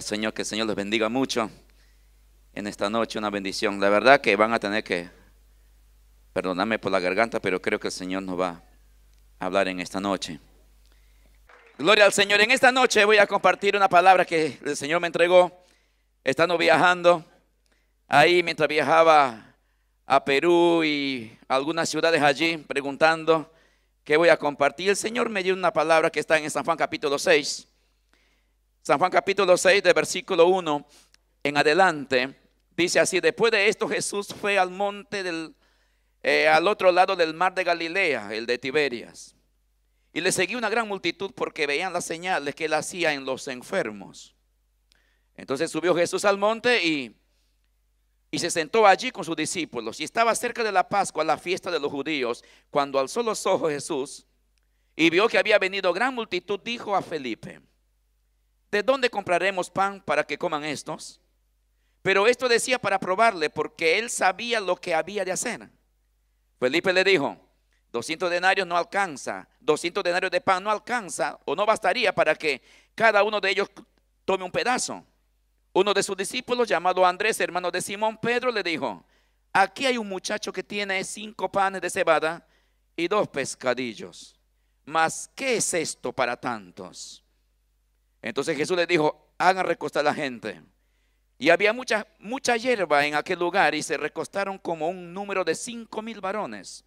Señor, que el Señor los bendiga mucho en esta noche, una bendición. La verdad que van a tener que perdonarme por la garganta, pero creo que el Señor nos va a hablar en esta noche. Gloria al Señor. En esta noche voy a compartir una palabra que el Señor me entregó. Estando viajando, ahí mientras viajaba a Perú y algunas ciudades allí, preguntando qué voy a compartir, el Señor me dio una palabra que está en San Juan capítulo 6 San Juan capítulo 6, de versículo 1 en adelante, dice así, después de esto Jesús fue al monte del, eh, al otro lado del mar de Galilea, el de Tiberias. Y le seguía una gran multitud porque veían las señales que él hacía en los enfermos. Entonces subió Jesús al monte y, y se sentó allí con sus discípulos. Y estaba cerca de la Pascua, la fiesta de los judíos, cuando alzó los ojos Jesús y vio que había venido gran multitud, dijo a Felipe, ¿de dónde compraremos pan para que coman estos? Pero esto decía para probarle, porque él sabía lo que había de hacer. Felipe le dijo, 200 denarios no alcanza, 200 denarios de pan no alcanza o no bastaría para que cada uno de ellos tome un pedazo. Uno de sus discípulos, llamado Andrés, hermano de Simón Pedro, le dijo, aquí hay un muchacho que tiene cinco panes de cebada y dos pescadillos. Mas, ¿qué es esto para tantos? Entonces Jesús les dijo, hagan recostar a la gente. Y había mucha, mucha hierba en aquel lugar y se recostaron como un número de cinco mil varones.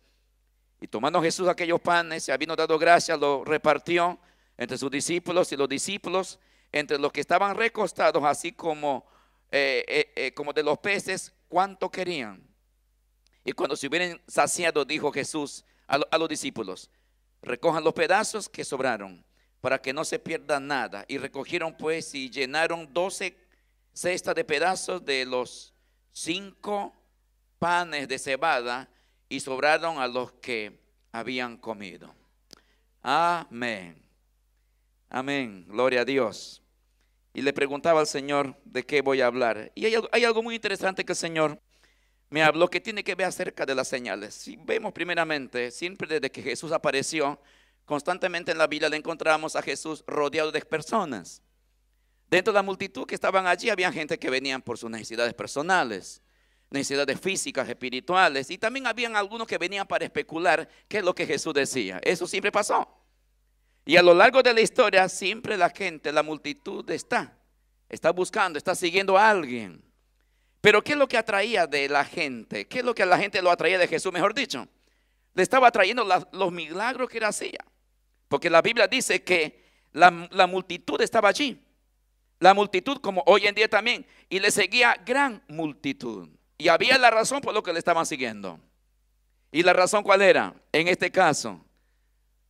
Y tomando Jesús aquellos panes, se habiendo dado gracias, lo repartió entre sus discípulos y los discípulos, entre los que estaban recostados, así como, eh, eh, eh, como de los peces, cuánto querían. Y cuando se hubieran saciado, dijo Jesús a los discípulos, recojan los pedazos que sobraron para que no se pierda nada. Y recogieron pues y llenaron doce cestas de pedazos de los cinco panes de cebada y sobraron a los que habían comido. Amén. Amén. Gloria a Dios. Y le preguntaba al Señor de qué voy a hablar. Y hay, algo muy interesante que el Señor me habló que tiene que ver acerca de las señales. Si vemos primeramente, siempre desde que Jesús apareció, Constantemente en la Biblia le encontramos a Jesús rodeado de personas. Dentro de la multitud que estaban allí había gente que venían por sus necesidades personales, necesidades físicas, espirituales, y también habían algunos que venían para especular qué es lo que Jesús decía. Eso siempre pasó. Y a lo largo de la historia siempre la gente, la multitud está, está buscando, está siguiendo a alguien. Pero ¿qué es lo que atraía de la gente? ¿Qué es lo que a la gente lo atraía de Jesús, mejor dicho? Le estaba atrayendo los milagros que él hacía. Porque la Biblia dice que la, multitud estaba allí. La multitud, como hoy en día también. Y le seguía gran multitud. Y había la razón por lo que le estaban siguiendo. ¿Y la razón cuál era? En este caso,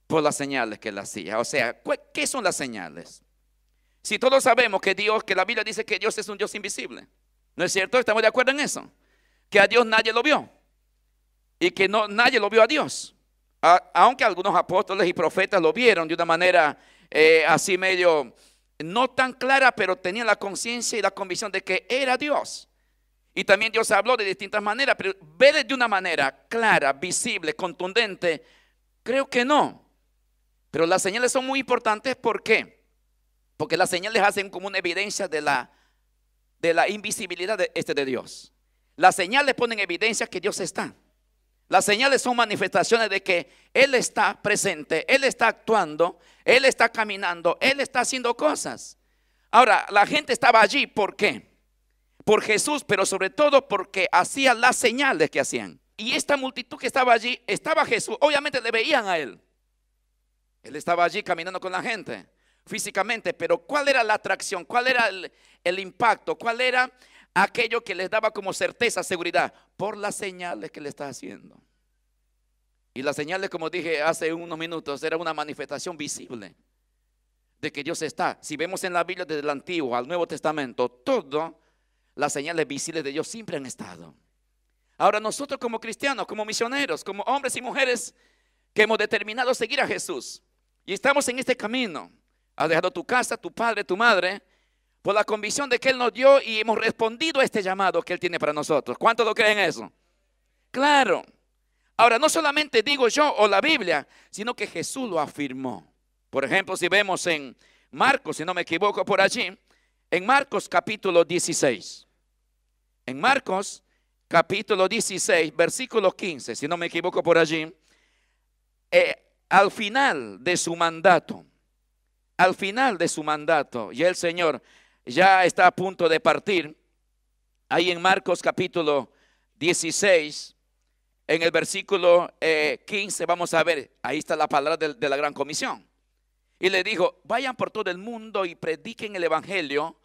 por las señales que él hacía. O sea, ¿qué son las señales? Si todos sabemos que Dios, que la Biblia dice que Dios es un Dios invisible. ¿No es cierto? ¿Estamos de acuerdo en eso? Que a Dios nadie lo vio. Y que no, nadie lo vio a Dios aunque algunos apóstoles y profetas lo vieron de una manera eh, así medio no tan clara, pero tenían la conciencia y la convicción de que era Dios. Y también Dios habló de distintas maneras, pero ver de una manera clara, visible, contundente, creo que no. Pero las señales son muy importantes, ¿por qué? Porque las señales hacen como una evidencia de la, de la invisibilidad de, este de Dios. Las señales ponen evidencia que Dios está. Las señales son manifestaciones de que Él está presente, Él está actuando, Él está caminando, Él está haciendo cosas. Ahora, la gente estaba allí, ¿por qué? Por Jesús, pero sobre todo porque hacía las señales que hacían. Y esta multitud que estaba allí, estaba Jesús, obviamente le veían a Él. Él estaba allí caminando con la gente físicamente, pero ¿cuál era la atracción? ¿Cuál era el, impacto? ¿Cuál era aquello que les daba como certeza, seguridad, por las señales que le está haciendo. Y las señales, como dije hace unos minutos, era una manifestación visible de que Dios está. Si vemos en la Biblia desde el Antiguo al Nuevo Testamento, Todas las señales visibles de Dios siempre han estado. Ahora nosotros como cristianos, como misioneros, como hombres y mujeres que hemos determinado seguir a Jesús y estamos en este camino, has dejado tu casa, tu padre, tu madre, por la convicción de que Él nos dio y hemos respondido a este llamado que Él tiene para nosotros. ¿Cuántos lo creen eso? Claro. Ahora, no solamente digo yo o la Biblia, sino que Jesús lo afirmó. Por ejemplo, si vemos en Marcos, si no me equivoco por allí, en Marcos capítulo 16. En Marcos capítulo 16, versículo 15, si no me equivoco por allí. Eh, al final de su mandato, al final de su mandato, y el Señor ya está a punto de partir, ahí en Marcos capítulo 16, en el versículo 15, eh, vamos a ver, ahí está la palabra de, la gran comisión. Y le dijo, vayan por todo el mundo y prediquen el Evangelio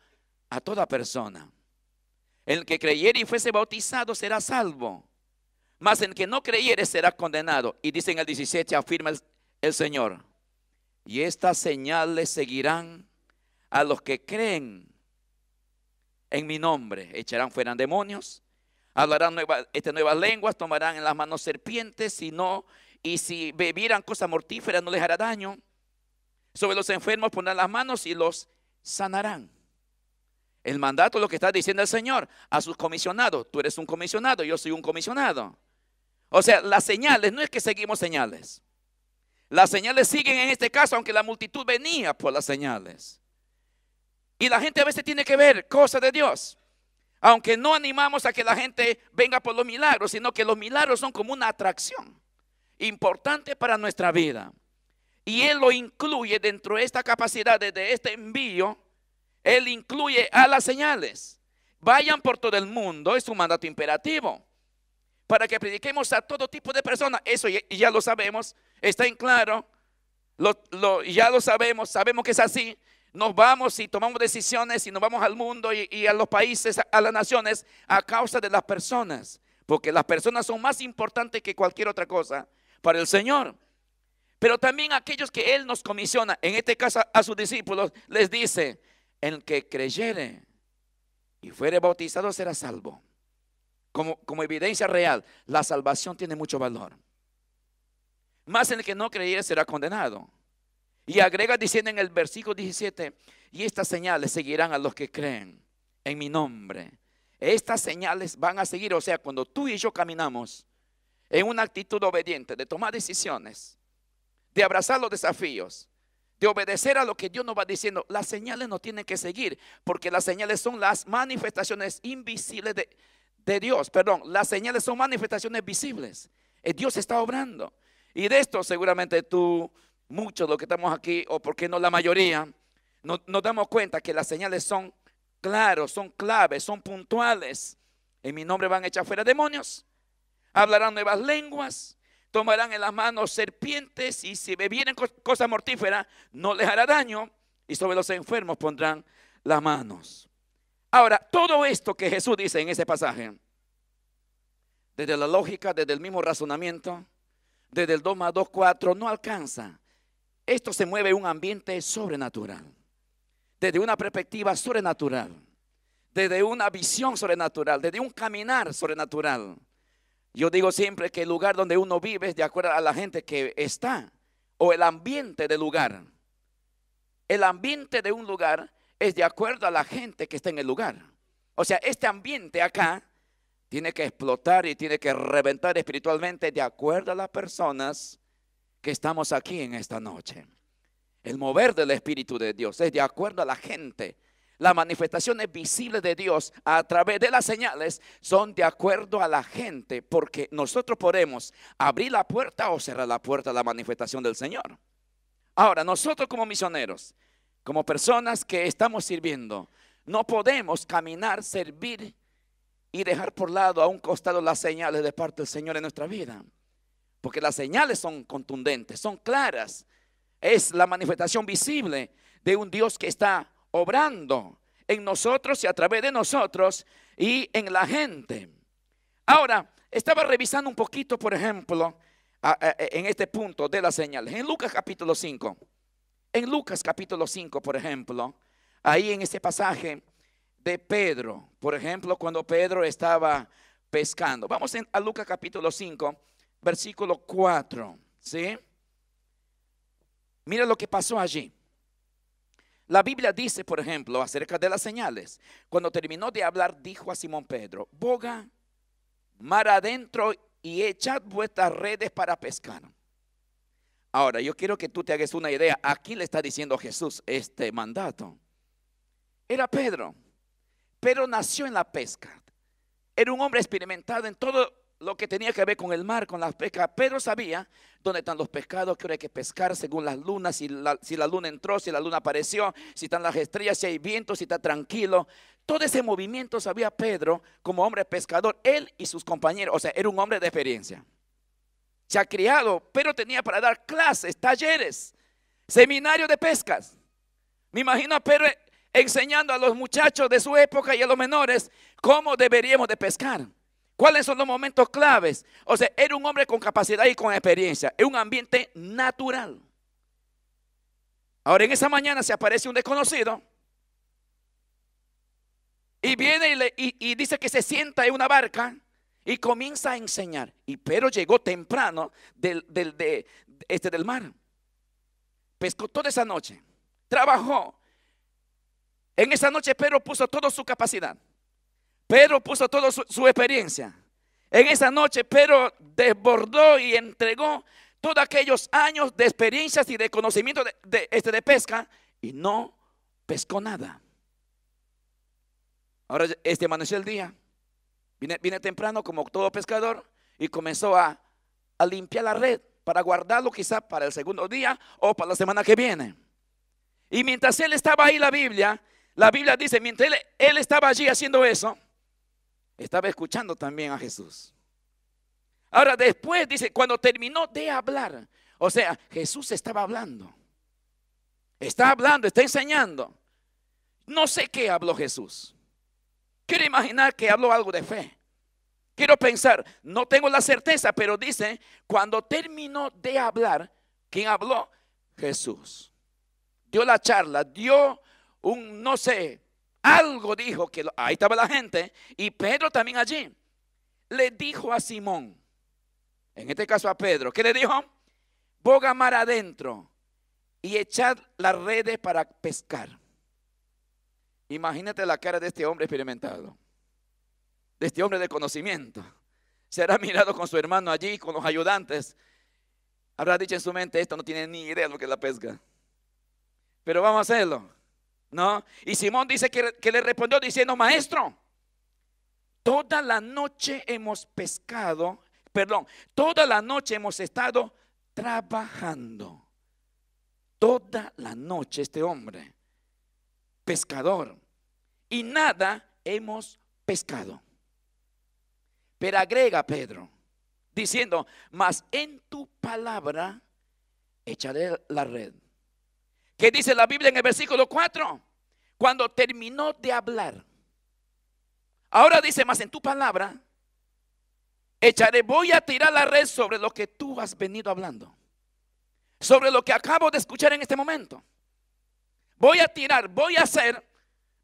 a toda persona. El que creyere y fuese bautizado será salvo, mas el que no creyere será condenado. Y dice en el 17, afirma el, el Señor, y estas señales seguirán a los que creen en mi nombre, echarán fuera demonios, hablarán nuevas, este, nuevas lenguas, tomarán en las manos serpientes, y no, y si bebieran cosas mortíferas no les hará daño. Sobre los enfermos pondrán las manos y los sanarán. El mandato es lo que está diciendo el Señor a sus comisionados. Tú eres un comisionado, yo soy un comisionado. O sea, las señales, no es que seguimos señales. Las señales siguen en este caso, aunque la multitud venía por las señales. Y la gente a veces tiene que ver cosas de Dios. Aunque no animamos a que la gente venga por los milagros, sino que los milagros son como una atracción importante para nuestra vida. Y Él lo incluye dentro de esta capacidad, de este envío, Él incluye a las señales. Vayan por todo el mundo, es un mandato imperativo, para que prediquemos a todo tipo de personas. Eso ya, lo sabemos, está en claro, ya lo sabemos, sabemos que es así, nos vamos y tomamos decisiones y nos vamos al mundo y, a los países, a las naciones, a causa de las personas. Porque las personas son más importantes que cualquier otra cosa para el Señor. Pero también aquellos que Él nos comisiona, en este caso a sus discípulos, les dice, el que creyere y fuere bautizado será salvo. Como, como evidencia real, la salvación tiene mucho valor. Más el que no creyere será condenado. Y agrega diciendo en el versículo 17, y estas señales seguirán a los que creen en mi nombre. Estas señales van a seguir, o sea, cuando tú y yo caminamos en una actitud obediente, de tomar decisiones, de abrazar los desafíos, de obedecer a lo que Dios nos va diciendo, las señales no tienen que seguir, porque las señales son las manifestaciones invisibles de, de Dios, perdón, las señales son manifestaciones visibles. Eh, Dios está obrando. Y de esto seguramente tú muchos de los que estamos aquí, o por qué no la mayoría, no, nos damos cuenta que las señales son claras, son claves, son puntuales. En mi nombre van a echar fuera demonios, hablarán nuevas lenguas, tomarán en las manos serpientes y si bebieren cosas mortíferas no les hará daño y sobre los enfermos pondrán las manos. Ahora, todo esto que Jesús dice en ese pasaje, desde la lógica, desde el mismo razonamiento, desde el 2 más 2, 4, no alcanza. Esto se mueve en un ambiente sobrenatural, desde una perspectiva sobrenatural, desde una visión sobrenatural, desde un caminar sobrenatural. Yo digo siempre que el lugar donde uno vive es de acuerdo a la gente que está o el ambiente del lugar. El ambiente de un lugar es de acuerdo a la gente que está en el lugar. O sea, este ambiente acá tiene que explotar y tiene que reventar espiritualmente de acuerdo a las personas estamos aquí en esta noche. El mover del Espíritu de Dios es de acuerdo a la gente. Las manifestaciones visibles de Dios a través de las señales son de acuerdo a la gente, porque nosotros podemos abrir la puerta o cerrar la puerta a la manifestación del Señor. Ahora, nosotros como misioneros, como personas que estamos sirviendo, no podemos caminar, servir y dejar por lado a un costado las señales de parte del Señor en nuestra vida porque las señales son contundentes, son claras. Es la manifestación visible de un Dios que está obrando en nosotros y a través de nosotros y en la gente. Ahora, estaba revisando un poquito, por ejemplo, en este punto de las señales. En Lucas capítulo 5, en Lucas capítulo 5, por ejemplo, ahí en este pasaje de Pedro, por ejemplo, cuando Pedro estaba pescando. Vamos a Lucas capítulo 5 versículo 4. ¿Sí? Mira lo que pasó allí. La Biblia dice, por ejemplo, acerca de las señales. Cuando terminó de hablar, dijo a Simón Pedro, boga mar adentro y echad vuestras redes para pescar. Ahora, yo quiero que tú te hagas una idea. Aquí le está diciendo Jesús este mandato. Era Pedro. Pedro nació en la pesca. Era un hombre experimentado en todo lo que tenía que ver con el mar, con las pescas. Pedro sabía dónde están los pescados, qué hora hay que pescar según las lunas, si la, si la luna entró, si la luna apareció, si están las estrellas, si hay viento, si está tranquilo. Todo ese movimiento sabía Pedro como hombre pescador, él y sus compañeros. O sea, era un hombre de experiencia. Se ha criado, pero tenía para dar clases, talleres, seminarios de pescas. Me imagino a Pedro enseñando a los muchachos de su época y a los menores cómo deberíamos de pescar. ¿Cuáles son los momentos claves? O sea, era un hombre con capacidad y con experiencia, en un ambiente natural. Ahora en esa mañana se aparece un desconocido y viene y, dice que se sienta en una barca y comienza a enseñar. Y Pedro llegó temprano del, este, del mar. Pescó toda esa noche, trabajó. En esa noche Pedro puso toda su capacidad. Pedro puso toda su, experiencia. En esa noche Pedro desbordó y entregó todos aquellos años de experiencias y de conocimiento de, este, de pesca y no pescó nada. Ahora este amaneció el día, viene, temprano como todo pescador y comenzó a, limpiar la red para guardarlo quizá para el segundo día o para la semana que viene. Y mientras él estaba ahí la Biblia, la Biblia dice, mientras él estaba allí haciendo eso, estaba escuchando también a Jesús. Ahora después dice, cuando terminó de hablar, o sea, Jesús estaba hablando. Está hablando, está enseñando. No sé qué habló Jesús. Quiero imaginar que habló algo de fe. Quiero pensar, no tengo la certeza, pero dice, cuando terminó de hablar, ¿quién habló? Jesús. Dio la charla, dio un, no sé, algo dijo que ahí estaba la gente y Pedro también allí. Le dijo a Simón, en este caso a Pedro, ¿qué le dijo? Boga mar adentro y echad las redes para pescar. Imagínate la cara de este hombre experimentado, de este hombre de conocimiento. Será mirado con su hermano allí, con los ayudantes. Habrá dicho en su mente, esto no tiene ni idea lo que es la pesca. Pero vamos a hacerlo. ¿No? Y Simón dice que, que le respondió diciendo, maestro, toda la noche hemos pescado, perdón, toda la noche hemos estado trabajando. Toda la noche este hombre, pescador, y nada hemos pescado. Pero agrega Pedro, diciendo, mas en tu palabra echaré la red. ¿Qué dice la Biblia en el versículo 4? Cuando terminó de hablar. Ahora dice, más en tu palabra, echaré, voy a tirar la red sobre lo que tú has venido hablando. Sobre lo que acabo de escuchar en este momento. Voy a tirar, voy a hacer,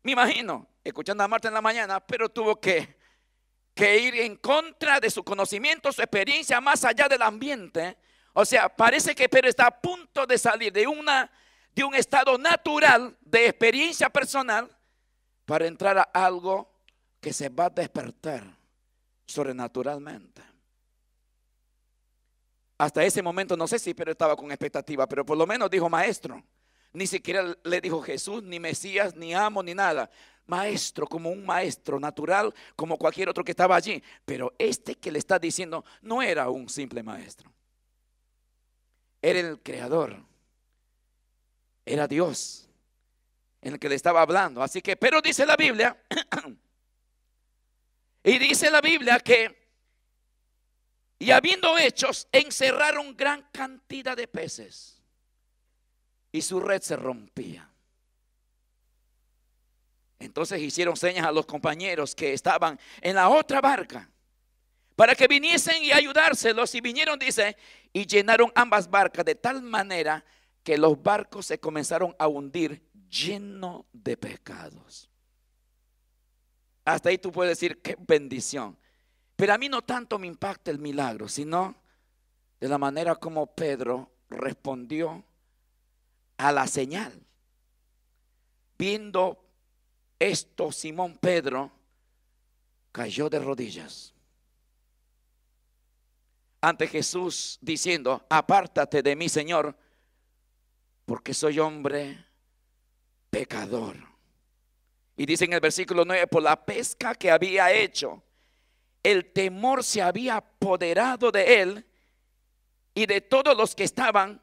me imagino, escuchando a Marta en la mañana, pero tuvo que, ir en contra de su conocimiento, su experiencia, más allá del ambiente. O sea, parece que pero está a punto de salir de una de un estado natural de experiencia personal para entrar a algo que se va a despertar sobrenaturalmente. Hasta ese momento no sé si pero estaba con expectativa, pero por lo menos dijo maestro. Ni siquiera le dijo Jesús, ni Mesías, ni amo, ni nada. Maestro, como un maestro natural, como cualquier otro que estaba allí. Pero este que le está diciendo no era un simple maestro. Era el creador era Dios en el que le estaba hablando. Así que, pero dice la Biblia, y dice la Biblia que, y habiendo hechos, encerraron gran cantidad de peces y su red se rompía. Entonces hicieron señas a los compañeros que estaban en la otra barca para que viniesen y ayudárselos. Y vinieron, dice, y llenaron ambas barcas de tal manera que los barcos se comenzaron a hundir lleno de pecados. Hasta ahí tú puedes decir, qué bendición. Pero a mí no tanto me impacta el milagro, sino de la manera como Pedro respondió a la señal. Viendo esto, Simón Pedro cayó de rodillas ante Jesús diciendo, apártate de mí, Señor, porque soy hombre pecador. Y dice en el versículo 9, por la pesca que había hecho, el temor se había apoderado de él y de todos los que estaban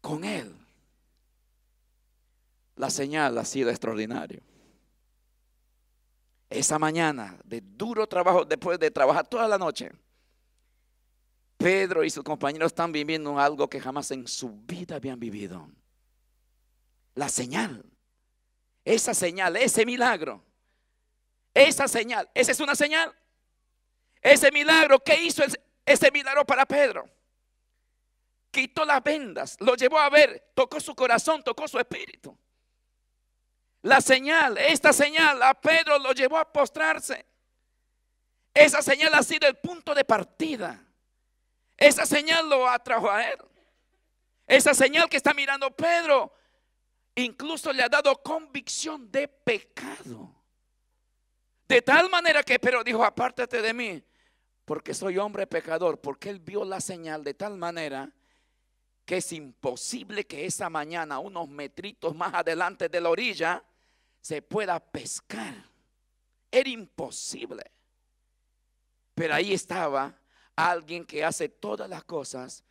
con él. La señal ha sido extraordinaria. Esa mañana de duro trabajo, después de trabajar toda la noche, Pedro y sus compañeros están viviendo algo que jamás en su vida habían vivido la señal. Esa señal, ese milagro. Esa señal, esa es una señal. Ese milagro, ¿qué hizo ese milagro para Pedro? Quitó las vendas, lo llevó a ver, tocó su corazón, tocó su espíritu. La señal, esta señal a Pedro lo llevó a postrarse. Esa señal ha sido el punto de partida. Esa señal lo atrajo a él. Esa señal que está mirando Pedro incluso le ha dado convicción de pecado. De tal manera que, pero dijo, apártate de mí, porque soy hombre pecador, porque él vio la señal de tal manera que es imposible que esa mañana, unos metritos más adelante de la orilla, se pueda pescar. Era imposible. Pero ahí estaba alguien que hace todas las cosas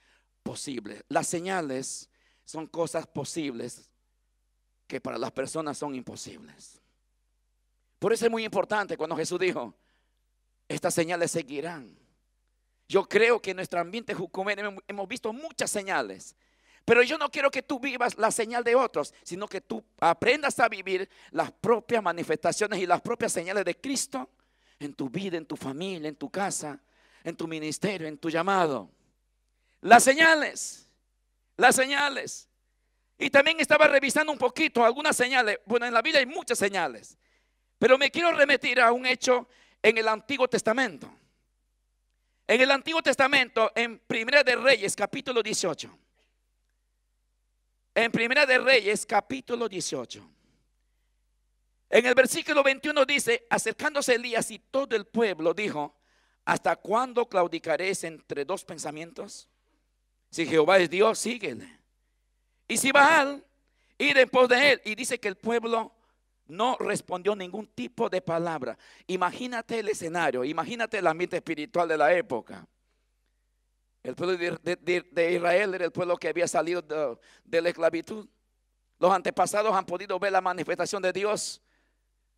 posibles. Las señales son cosas posibles que para las personas son imposibles. Por eso es muy importante cuando Jesús dijo, estas señales seguirán. Yo creo que en nuestro ambiente hemos visto muchas señales. Pero yo no quiero que tú vivas la señal de otros, sino que tú aprendas a vivir las propias manifestaciones y las propias señales de Cristo en tu vida, en tu familia, en tu casa, en tu ministerio, en tu llamado. Las señales, las señales. Y también estaba revisando un poquito algunas señales. Bueno, en la Biblia hay muchas señales. Pero me quiero remitir a un hecho en el Antiguo Testamento. En el Antiguo Testamento, en Primera de Reyes, capítulo 18. En Primera de Reyes, capítulo 18. En el versículo 21 dice, acercándose Elías y todo el pueblo dijo, ¿hasta cuándo claudicaréis entre dos pensamientos? Si Jehová es Dios, síguele. Y si bajar, y en de él. Y dice que el pueblo no respondió ningún tipo de palabra. Imagínate el escenario, imagínate la ambiente espiritual de la época. El pueblo de, Israel era el pueblo que había salido de, de la esclavitud. Los antepasados han podido ver la manifestación de Dios,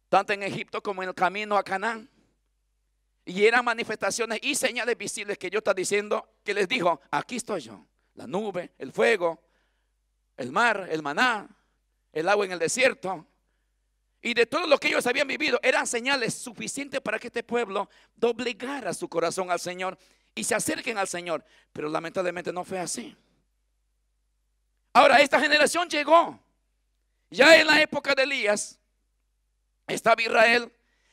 tanto en Egipto como en el camino a Canaán. Y eran manifestaciones y señales visibles que Dios está diciendo, que les dijo, aquí estoy yo, la nube, el fuego, el mar, el maná, el agua en el desierto. Y de todo lo que ellos habían vivido, eran señales suficientes para que este pueblo doblegara su corazón al Señor y se acerquen al Señor. Pero lamentablemente no fue así. Ahora, esta generación llegó. Ya en la época de Elías, estaba Israel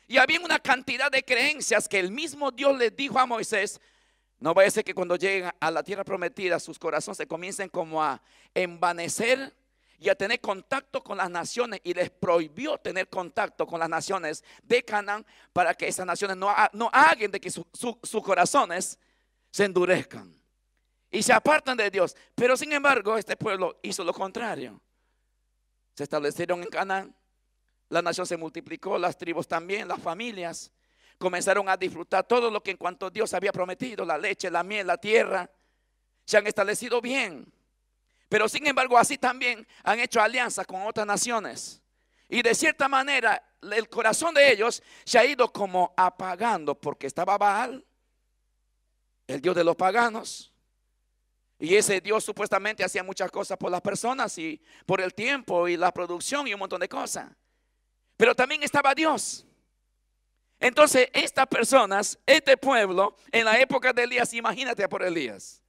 y había una cantidad de creencias que el mismo Dios les dijo a Moisés, no vaya a ser que cuando lleguen a la tierra prometida sus corazones se comiencen como a envanecer y a tener contacto con las naciones y les prohibió tener contacto con las naciones de Canaán para que esas naciones no, no hagan de que sus corazones se endurezcan y se apartan de Dios. Pero sin embargo, este pueblo hizo lo contrario. Se establecieron en Canaán, la nación se multiplicó, las tribus también, las familias comenzaron a disfrutar todo lo que en cuanto Dios había prometido, la leche, la miel, la tierra, se han establecido bien. Pero sin embargo, así también han hecho alianzas con otras naciones. Y de cierta manera, el corazón de ellos se ha ido como apagando porque estaba Baal, el dios de los paganos. Y ese Dios supuestamente hacía muchas cosas por las personas y por el tiempo y la producción y un montón de cosas. Pero también estaba Dios. Entonces, estas personas, este pueblo, en la época de Elías, imagínate por Elías.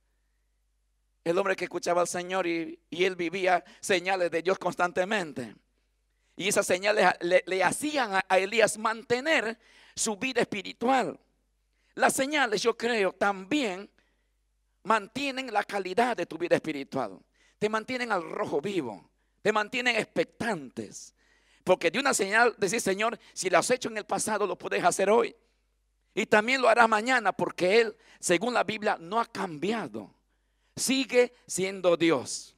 El hombre que escuchaba al Señor y, él vivía señales de Dios constantemente. Y esas señales le, hacían a Elías mantener su vida espiritual. Las señales, yo creo, también mantienen la calidad de tu vida espiritual. Te mantienen al rojo vivo. Te mantienen expectantes. Porque de una señal, decir, Señor, si lo has hecho en el pasado, lo puedes hacer hoy. Y también lo harás mañana, porque Él, según la Biblia, no ha cambiado. Sigue siendo Dios.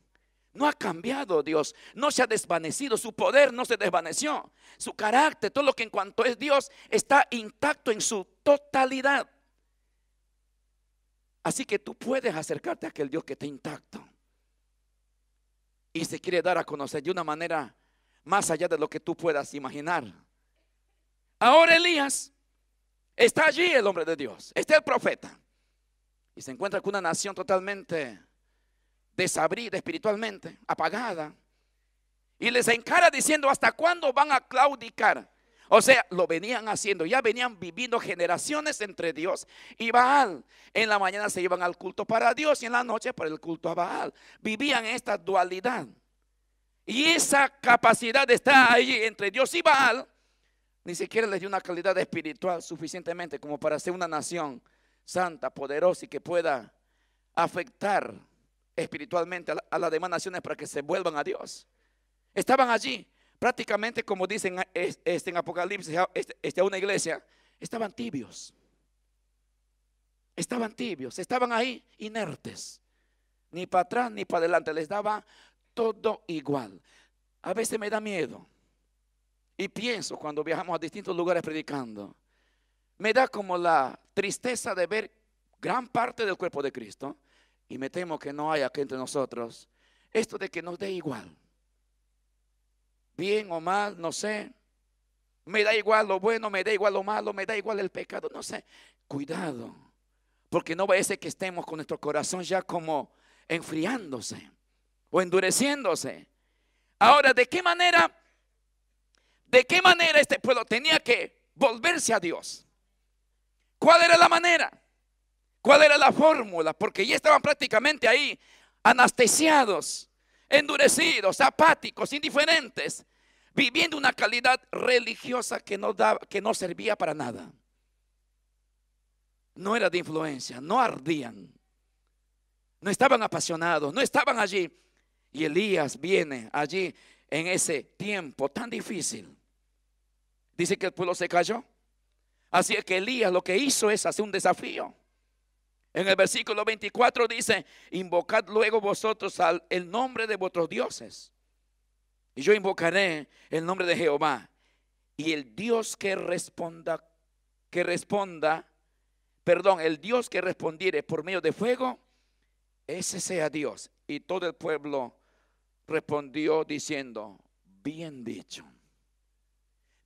No ha cambiado Dios, no se ha desvanecido, su poder no se desvaneció, su carácter, todo lo que en cuanto es Dios está intacto en su totalidad. Así que tú puedes acercarte a aquel Dios que está intacto y se quiere dar a conocer de una manera más allá de lo que tú puedas imaginar. Ahora Elías está allí el hombre de Dios, está el profeta. Y se encuentra con una nación totalmente desabrida espiritualmente, apagada. Y les encara diciendo, ¿hasta cuándo van a claudicar? O sea, lo venían haciendo, ya venían viviendo generaciones entre Dios y Baal. En la mañana se iban al culto para Dios y en la noche para el culto a Baal. Vivían esta dualidad. Y esa capacidad está ahí entre Dios y Baal. Ni siquiera les dio una calidad espiritual suficientemente como para ser una nación santa, poderosa y que pueda afectar espiritualmente a las demás naciones para que se vuelvan a Dios. Estaban allí, prácticamente como dicen este, en Apocalipsis, este, este, a una iglesia, estaban tibios. Estaban tibios, estaban ahí inertes, ni para atrás ni para adelante. Les daba todo igual. A veces me da miedo. Y pienso cuando viajamos a distintos lugares predicando, me da como la tristeza de ver gran parte del cuerpo de Cristo. Y me temo que no haya aquí entre nosotros esto de que nos dé igual. Bien o mal, no sé. Me da igual lo bueno, me da igual lo malo, me da igual el pecado, no sé. Cuidado, porque no parece que estemos con nuestro corazón ya como enfriándose o endureciéndose. Ahora, ¿de qué manera? ¿De qué manera este pueblo tenía que volverse a Dios? ¿Cuál era la manera? ¿Cuál era la fórmula? Porque ya estaban prácticamente ahí anestesiados, endurecidos, apáticos, indiferentes, viviendo una calidad religiosa que no, daba, que no servía para nada. No era de influencia, no ardían, no estaban apasionados, no estaban allí y Elías viene allí en ese tiempo tan difícil. Dice que el pueblo se cayó. Así es que Elías lo que hizo es hacer un desafío. En el versículo 24 dice, invocad luego vosotros al, el nombre de vuestros dioses. Y yo invocaré el nombre de Jehová. Y el Dios que responda, que responda, perdón, el Dios que respondiere por medio de fuego, ese sea Dios. Y todo el pueblo respondió diciendo, bien dicho.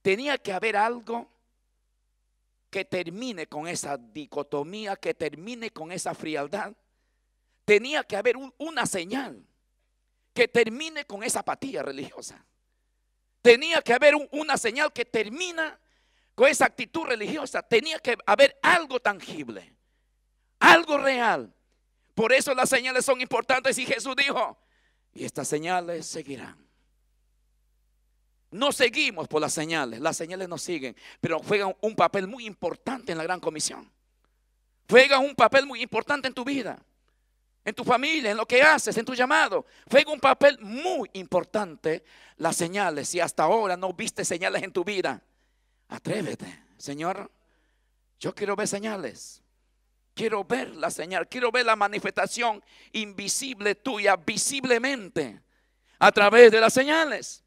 Tenía que haber algo que termine con esa dicotomía, que termine con esa frialdad. Tenía que haber una señal que termine con esa apatía religiosa. Tenía que haber una señal que termina con esa actitud religiosa. Tenía que haber algo tangible, algo real. Por eso las señales son importantes y Jesús dijo, y estas señales seguirán. No seguimos por las señales, las señales nos siguen, pero juegan un papel muy importante en la gran comisión. Juegan un papel muy importante en tu vida, en tu familia, en lo que haces, en tu llamado. Juega un papel muy importante las señales. Si hasta ahora no viste señales en tu vida, atrévete, Señor. Yo quiero ver señales. Quiero ver la señal, quiero ver la manifestación invisible tuya visiblemente a través de las señales.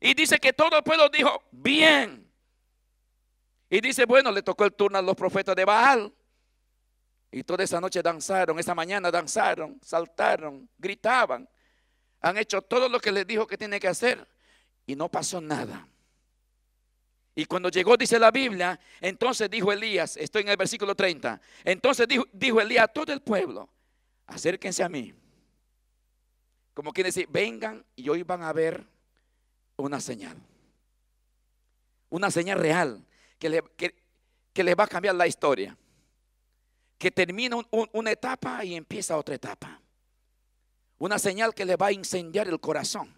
Y dice que todo el pueblo dijo, bien. Y dice, bueno, le tocó el turno a los profetas de Baal. Y toda esa noche danzaron, esa mañana danzaron, saltaron, gritaban. Han hecho todo lo que les dijo que tiene que hacer y no pasó nada. Y cuando llegó, dice la Biblia, entonces dijo Elías, estoy en el versículo 30, entonces dijo, Elías a todo el pueblo, acérquense a mí. Como quiere decir, vengan y hoy van a ver una señal. Una señal real que, les va a cambiar la historia. Que termina una etapa y empieza otra etapa. Una señal que les va a incendiar el corazón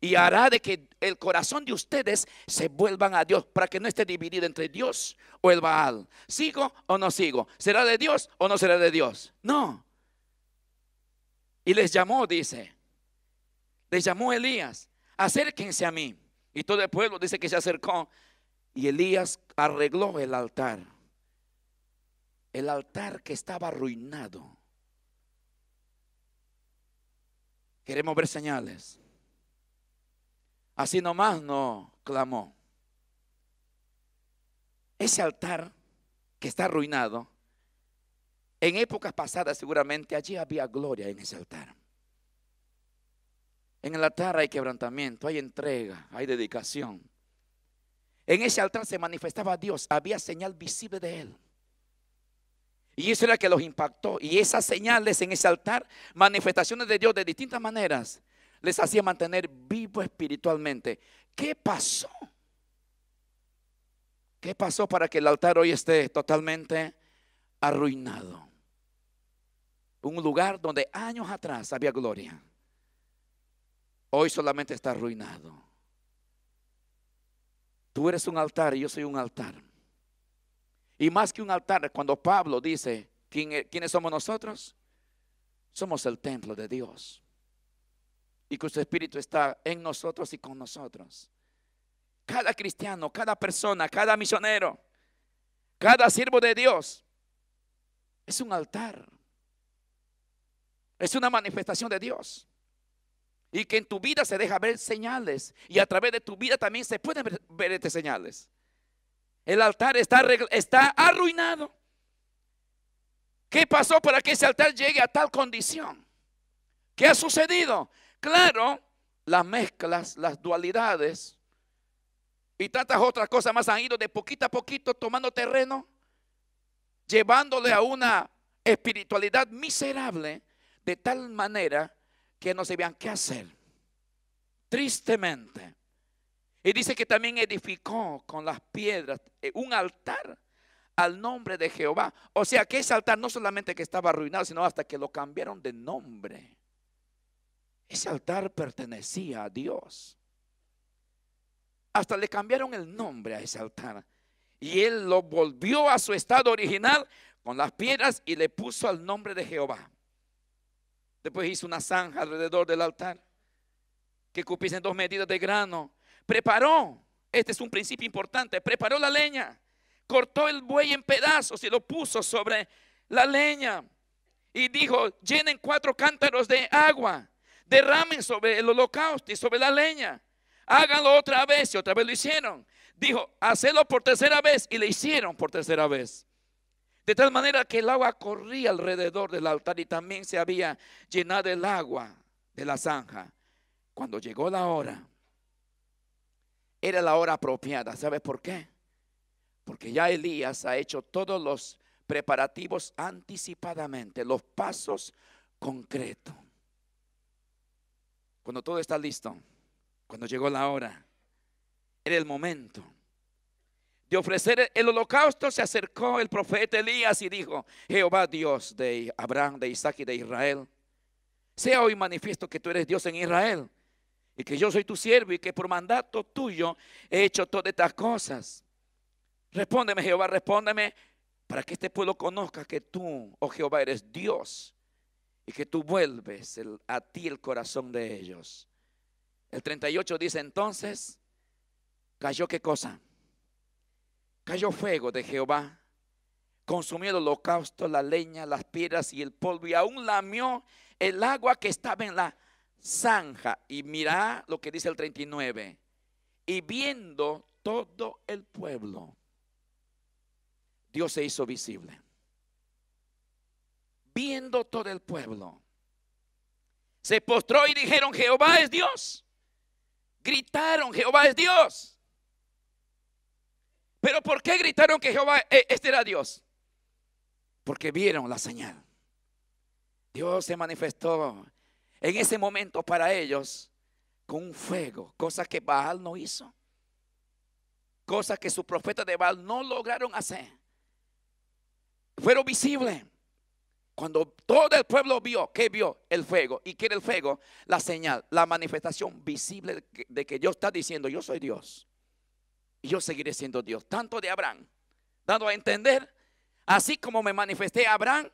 y hará de que el corazón de ustedes se vuelvan a Dios para que no esté dividido entre Dios o el Baal. ¿Sigo o no sigo? ¿Será de Dios o no será de Dios? No. Y les llamó, dice, les llamó Elías, acérquense a mí. Y todo el pueblo dice que se acercó y Elías arregló el altar. El altar que estaba arruinado. Queremos ver señales. Así nomás no clamó. Ese altar que está arruinado, en épocas pasadas seguramente allí había gloria en ese altar. En el altar hay quebrantamiento, hay entrega, hay dedicación. En ese altar se manifestaba Dios, había señal visible de Él. Y eso era lo que los impactó. Y esas señales en ese altar, manifestaciones de Dios de distintas maneras, les hacía mantener vivo espiritualmente. ¿Qué pasó? ¿Qué pasó para que el altar hoy esté totalmente arruinado? Un lugar donde años atrás había gloria. Hoy solamente está arruinado. Tú eres un altar y yo soy un altar. Y más que un altar, cuando Pablo dice, e-, ¿quiénes somos nosotros? Somos el templo de Dios y que su Espíritu está en nosotros y con nosotros. Cada cristiano, cada persona, cada misionero, cada siervo de Dios es un altar. Es una manifestación de Dios. Y que en tu vida se deja ver señales. Y a través de tu vida también se pueden ver, señales. El altar está, está arruinado. ¿Qué pasó para que ese altar llegue a tal condición? ¿Qué ha sucedido? Claro, las mezclas, las dualidades y tantas otras cosas más han ido de poquito a poquito tomando terreno, llevándole a una espiritualidad miserable de tal manera que no se vean qué hacer. Tristemente. Y dice que también edificó con las piedras eh, un altar al nombre de Jehová. O sea que ese altar no solamente que estaba arruinado, sino hasta que lo cambiaron de nombre. Ese altar pertenecía a Dios. Hasta le cambiaron el nombre a ese altar. Y él lo volvió a su estado original con las piedras y le puso al nombre de Jehová. Después hizo una zanja alrededor del altar que cupiesen dos medidas de grano. Preparó, este es un principio importante, preparó la leña, cortó el buey en pedazos y lo puso sobre la leña. Y dijo, llenen cuatro cántaros de agua derramen sobre el holocausto y sobre la leña. Háganlo otra vez y otra vez lo hicieron. Dijo, hacelo por tercera vez y le hicieron por tercera vez. De tal manera que el agua corría alrededor del altar y también se había llenado el agua de la zanja. Cuando llegó la hora, era la hora apropiada. ¿Sabes por qué? Porque ya Elías ha hecho todos los preparativos anticipadamente, los pasos concretos cuando todo está listo, cuando llegó la hora, era el momento de ofrecer el holocausto, se acercó el profeta Elías y dijo, Jehová Dios de Abraham, de Isaac y de Israel, sea hoy manifiesto que tú eres Dios en Israel y que yo soy tu siervo y que por mandato tuyo he hecho todas estas cosas. Respóndeme Jehová, respóndeme para que este pueblo conozca que tú, oh Jehová, eres Dios y que tú vuelves a ti el corazón de ellos. El 38 dice entonces, cayó qué cosa? Cayó fuego de Jehová, consumió el holocausto, la leña, las piedras y el polvo, y aún lamió el agua que estaba en la zanja. Y mira lo que dice el 39, y viendo todo el pueblo, Dios se hizo visible viendo todo el pueblo, se postró y dijeron, Jehová es Dios. Gritaron, Jehová es Dios. Pero ¿por qué gritaron que Jehová, e, este era Dios? Porque vieron la señal. Dios se manifestó en ese momento para ellos con un fuego, cosa que Baal no hizo, cosa que su profeta de Baal no lograron hacer. Fueron visibles. Cuando todo el pueblo vio, ¿qué vio? El fuego. ¿Y qué el fuego? La señal, la manifestación visible de que, yo Dios está diciendo, yo soy Dios. Y yo seguiré siendo Dios. Tanto de Abraham, dando a entender, así como me manifesté a Abraham,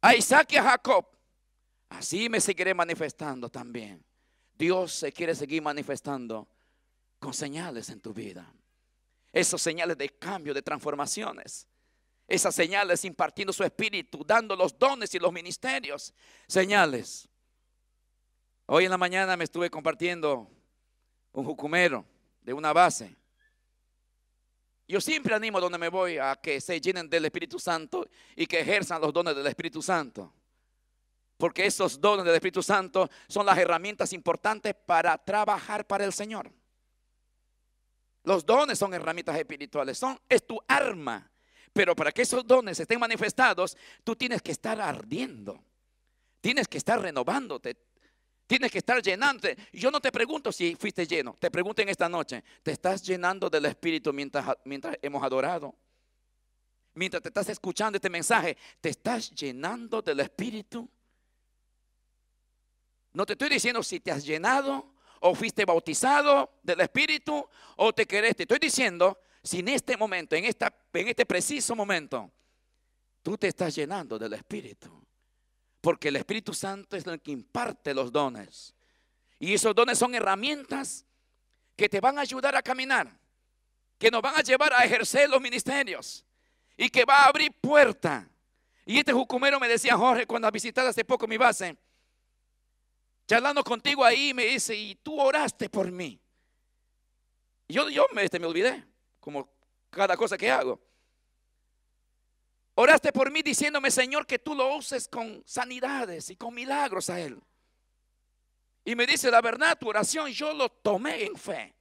a Isaac y a Jacob, así me seguiré manifestando también. Dios se quiere seguir manifestando con señales en tu vida. Esos señales de cambio, de transformaciones esas señales, impartiendo su espíritu, dando los dones y los ministerios. Señales. Hoy en la mañana me estuve compartiendo un jucumero de una base. Yo siempre animo donde me voy a que se llenen del Espíritu Santo y que ejerzan los dones del Espíritu Santo. Porque esos dones del Espíritu Santo son las herramientas importantes para trabajar para el Señor. Los dones son herramientas espirituales, son, es tu arma pero para que esos dones estén manifestados, tú tienes que estar ardiendo. Tienes que estar renovándote. Tienes que estar llenándote. Yo no te pregunto si fuiste lleno. Te pregunto en esta noche. ¿Te estás llenando del Espíritu mientras, mientras hemos adorado? Mientras te estás escuchando este mensaje, ¿te estás llenando del Espíritu? No te estoy diciendo si te has llenado o fuiste bautizado del Espíritu o te querés. Te estoy diciendo si en este momento, en, esta, en este preciso momento, tú te estás llenando del Espíritu. Porque el Espíritu Santo es el que imparte los dones. Y esos dones son herramientas que te van a ayudar a caminar, que nos van a llevar a ejercer los ministerios y que va a abrir puerta. Y este jucumero me decía, Jorge, cuando visitado hace poco mi base, charlando contigo ahí, me dice, y tú oraste por mí. Yo, yo me, este, me olvidé como cada cosa que hago. Oraste por mí diciéndome, Señor, que tú lo uses con sanidades y con milagros a Él. Y me dice, la verdad, tu oración yo lo tomé en fe.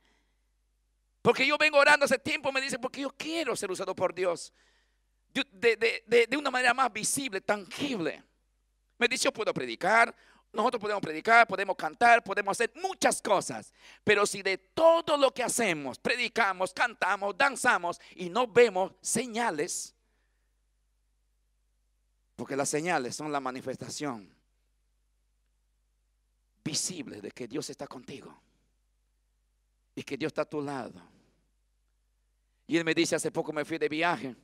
Porque yo vengo orando hace tiempo, me dice, porque yo quiero ser usado por Dios. De, una manera más visible, tangible. Me dice, yo puedo predicar, nosotros podemos predicar, podemos cantar, podemos hacer muchas cosas, pero si de todo lo que hacemos, predicamos, cantamos, danzamos y no vemos señales, porque las señales son la manifestación visible de que Dios está contigo y que Dios está a tu lado. Y él me dice, hace poco me fui de viaje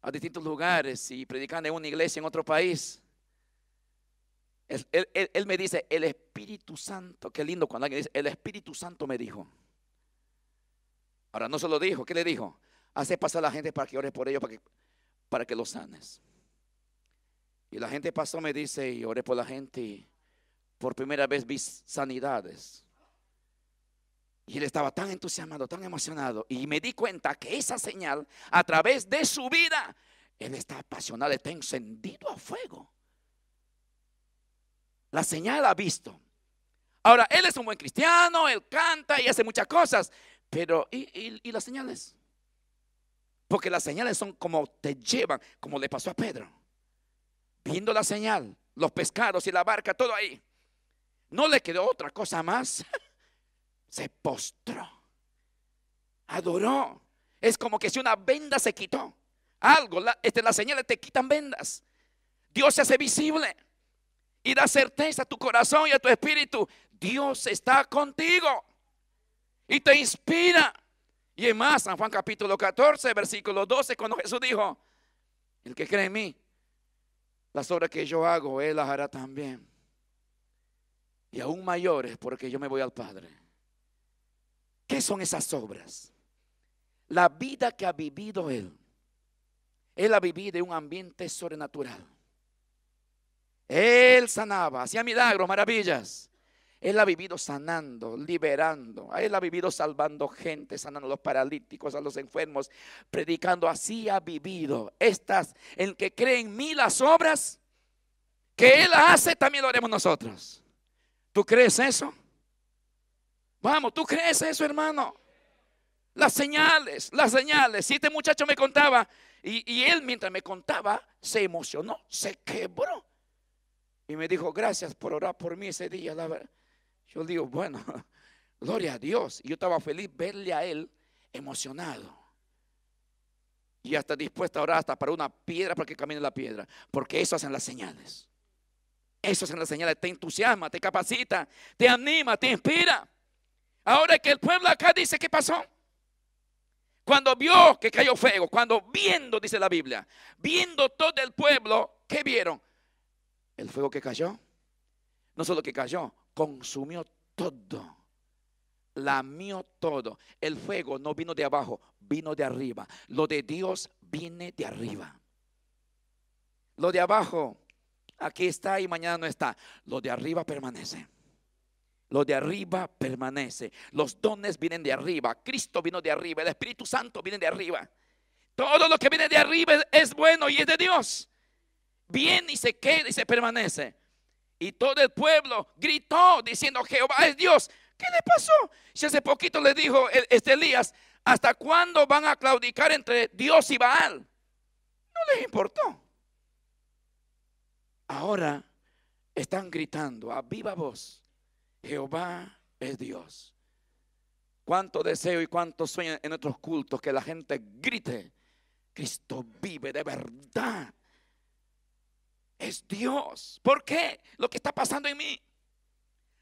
a distintos lugares y predicando en una iglesia en otro país. Él, me dice, el Espíritu Santo, qué lindo cuando alguien dice, el Espíritu Santo me dijo. Ahora no se lo dijo, ¿qué le dijo? Hace pasar a la gente para que ores por ellos, para que, para que los sanes. Y la gente pasó, me dice, y oré por la gente, y por primera vez vi sanidades. Y él estaba tan entusiasmado, tan emocionado, y me di cuenta que esa señal, a través de su vida, él está apasionado, está encendido a fuego. La señal ha visto. Ahora, él es un buen cristiano, él canta y hace muchas cosas, pero ¿y, las señales? Porque las señales son como te llevan, como le pasó a Pedro. Viendo la señal, los pescados y la barca, todo ahí. No le quedó otra cosa más. Se postró. Adoró. Es como que si una venda se quitó. Algo, este, las señales te quitan vendas. Dios se hace visible y da certeza a tu corazón y a tu espíritu. Dios está contigo y te inspira. Y es más, San Juan capítulo 14, versículo 12, cuando Jesús dijo, el que cree en mí, las obras que yo hago, él las hará también. Y aún mayores, porque yo me voy al Padre. ¿Qué son esas obras? La vida que ha vivido él. Él ha vivido en un ambiente sobrenatural. Él sanaba, hacía milagros, maravillas. Él ha vivido sanando, liberando. Él ha vivido salvando gente, sanando a los paralíticos, a los enfermos, predicando. Así ha vivido. Estas, el que cree en mí las obras que Él hace, también lo haremos nosotros. ¿Tú crees eso? Vamos, ¿tú crees eso, hermano? Las señales, las señales. Si este muchacho me contaba, y, y él mientras me contaba, se emocionó, se quebró y me dijo, gracias por orar por mí ese día. La verdad. Yo digo, bueno, gloria a Dios. Y yo estaba feliz verle a él emocionado. Y hasta dispuesto a orar hasta para una piedra, para que camine la piedra. Porque eso hacen las señales. Eso hacen las señales. Te entusiasma, te capacita, te anima, te inspira. Ahora que el pueblo acá dice, ¿qué pasó? Cuando vio que cayó fuego, cuando viendo, dice la Biblia, viendo todo el pueblo, ¿qué vieron? El fuego que cayó, no solo que cayó, consumió todo. Lamió todo. El fuego no vino de abajo, vino de arriba. Lo de Dios viene de arriba. Lo de abajo, aquí está y mañana no está. Lo de arriba permanece. Lo de arriba permanece. Los dones vienen de arriba. Cristo vino de arriba. El Espíritu Santo viene de arriba. Todo lo que viene de arriba es bueno y es de Dios viene y se queda y se permanece. Y todo el pueblo gritó diciendo, Jehová es Dios. ¿Qué le pasó? Si hace poquito le dijo este Elías, ¿hasta cuándo van a claudicar entre Dios y Baal? No les importó. Ahora están gritando a viva voz, Jehová es Dios. Cuánto deseo y cuánto sueño en otros cultos que la gente grite, Cristo vive de verdad es Dios. ¿Por qué? Lo que está pasando en mí.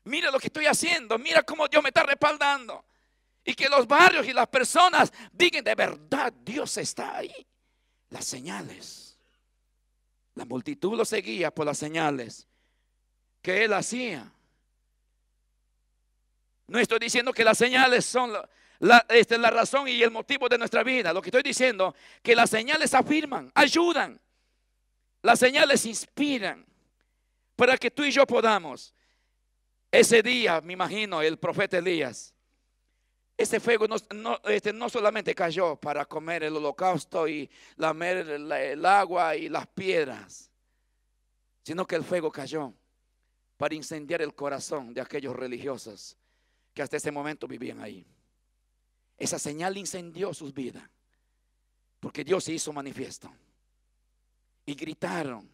Mira lo que estoy haciendo. Mira cómo Dios me está respaldando. Y que los barrios y las personas digan de verdad, Dios está ahí. Las señales. La multitud lo seguía por las señales que él hacía. No estoy diciendo que las señales son la, la este, razón y el motivo de nuestra vida. Lo que estoy diciendo, que las señales afirman, ayudan, las señales inspiran para que tú y yo podamos. Ese día, me imagino, el profeta Elías, ese fuego no, este, solamente cayó para comer el holocausto y lamer el, el agua y las piedras, sino que el fuego cayó para incendiar el corazón de aquellos religiosos que hasta ese momento vivían ahí. Esa señal incendió sus vidas, porque Dios se hizo manifiesto y gritaron.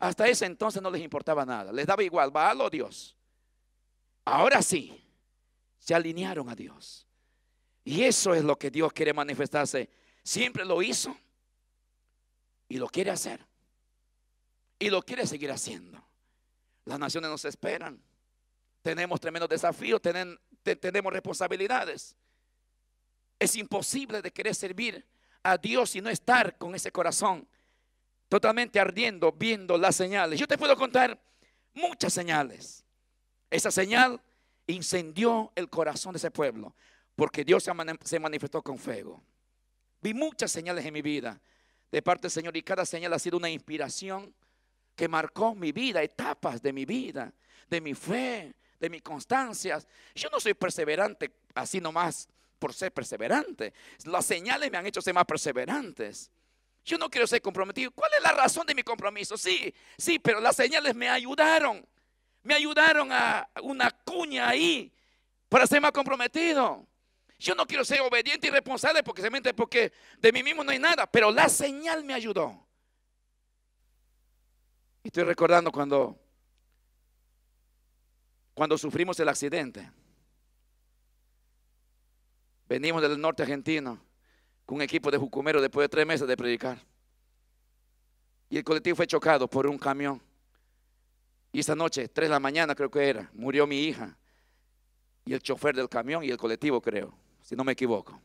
Hasta ese entonces no les importaba nada, les daba igual, va a lo Dios. Ahora sí, se alinearon a Dios. Y eso es lo que Dios quiere manifestarse. Siempre lo hizo y lo quiere hacer. Y lo quiere seguir haciendo. Las naciones nos esperan. Tenemos tremendos desafíos, tenemos responsabilidades. Es imposible de querer servir a Dios y no estar con ese corazón totalmente ardiendo viendo las señales. Yo te puedo contar muchas señales. Esa señal incendió el corazón de ese pueblo porque Dios se manifestó con fuego. Vi muchas señales en mi vida de parte del Señor y cada señal ha sido una inspiración que marcó mi vida, etapas de mi vida, de mi fe, de mis constancias. Yo no soy perseverante así nomás por ser perseverante. Las señales me han hecho ser más perseverantes. Yo no quiero ser comprometido. ¿Cuál es la razón de mi compromiso? Sí, sí, pero las señales me ayudaron. Me ayudaron a una cuña ahí para ser más comprometido. Yo no quiero ser obediente y responsable porque porque de mí mismo no hay nada, pero la señal me ayudó. estoy recordando cuando cuando sufrimos el accidente. Venimos del norte argentino con un equipo de Jucumero después de tres meses de predicar. Y el colectivo fue chocado por un camión. Y esa noche, tres de la mañana creo que era, murió mi hija. Y el chofer del camión y el colectivo creo, si no me equivoco.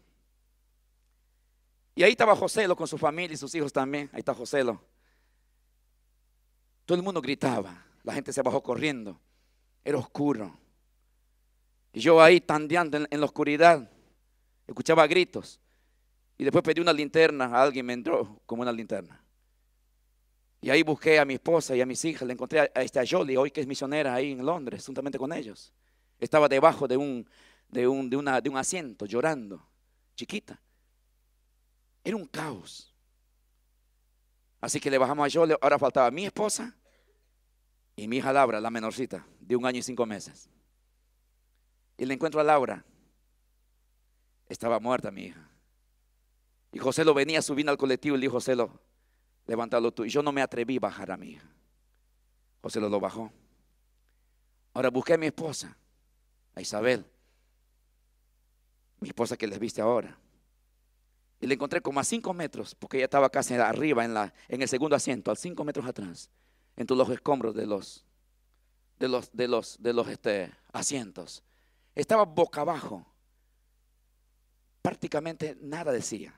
Y ahí estaba Joselo con su familia y sus hijos también. Ahí está Joselo. Todo el mundo gritaba. La gente se bajó corriendo. Era oscuro. Y yo ahí tandeando en la oscuridad. Escuchaba gritos. Y después pedí una linterna, a alguien me entró como una linterna. Y ahí busqué a mi esposa y a mis hijas, le encontré a, esta Jolie, hoy que es misionera ahí en Londres, juntamente con ellos. Estaba debajo de un, de un, de una, de un asiento, llorando, chiquita. Era un caos. Así que le bajamos a Jolie, ahora faltaba mi esposa y mi hija Laura, la menorcita, de un año y cinco meses. Y le encuentro a Laura. Estaba muerta mi hija. Y José lo venía subiendo al colectivo y le dijo, José, levántalo tú. Y yo no me atreví a bajar a mí. José lo, bajó. Ahora busqué a mi esposa, a Isabel, mi esposa que les viste ahora. Y la encontré como a cinco metros, porque ella estaba casi arriba en, el segundo asiento, a cinco metros atrás, entre los escombros de los, de los, de los, de los este, asientos. Estaba boca abajo. Prácticamente nada decía.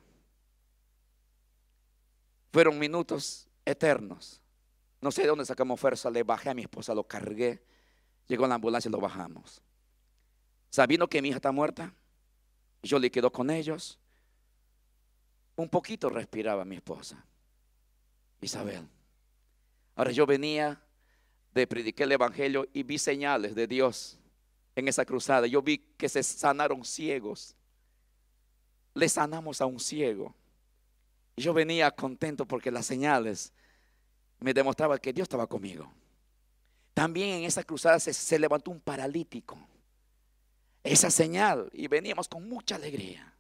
Fueron minutos eternos. No sé de dónde sacamos fuerza. Le bajé a mi esposa, lo cargué. Llegó la ambulancia y lo bajamos. Sabiendo que mi hija está muerta, yo le quedo con ellos. Un poquito respiraba mi esposa, Isabel. Ahora yo venía de predicar el Evangelio y vi señales de Dios en esa cruzada. Yo vi que se sanaron ciegos. Le sanamos a un ciego. Yo venía contento porque las señales me demostraban que Dios estaba conmigo. También en esa cruzada se, levantó un paralítico. Esa señal y veníamos con mucha alegría.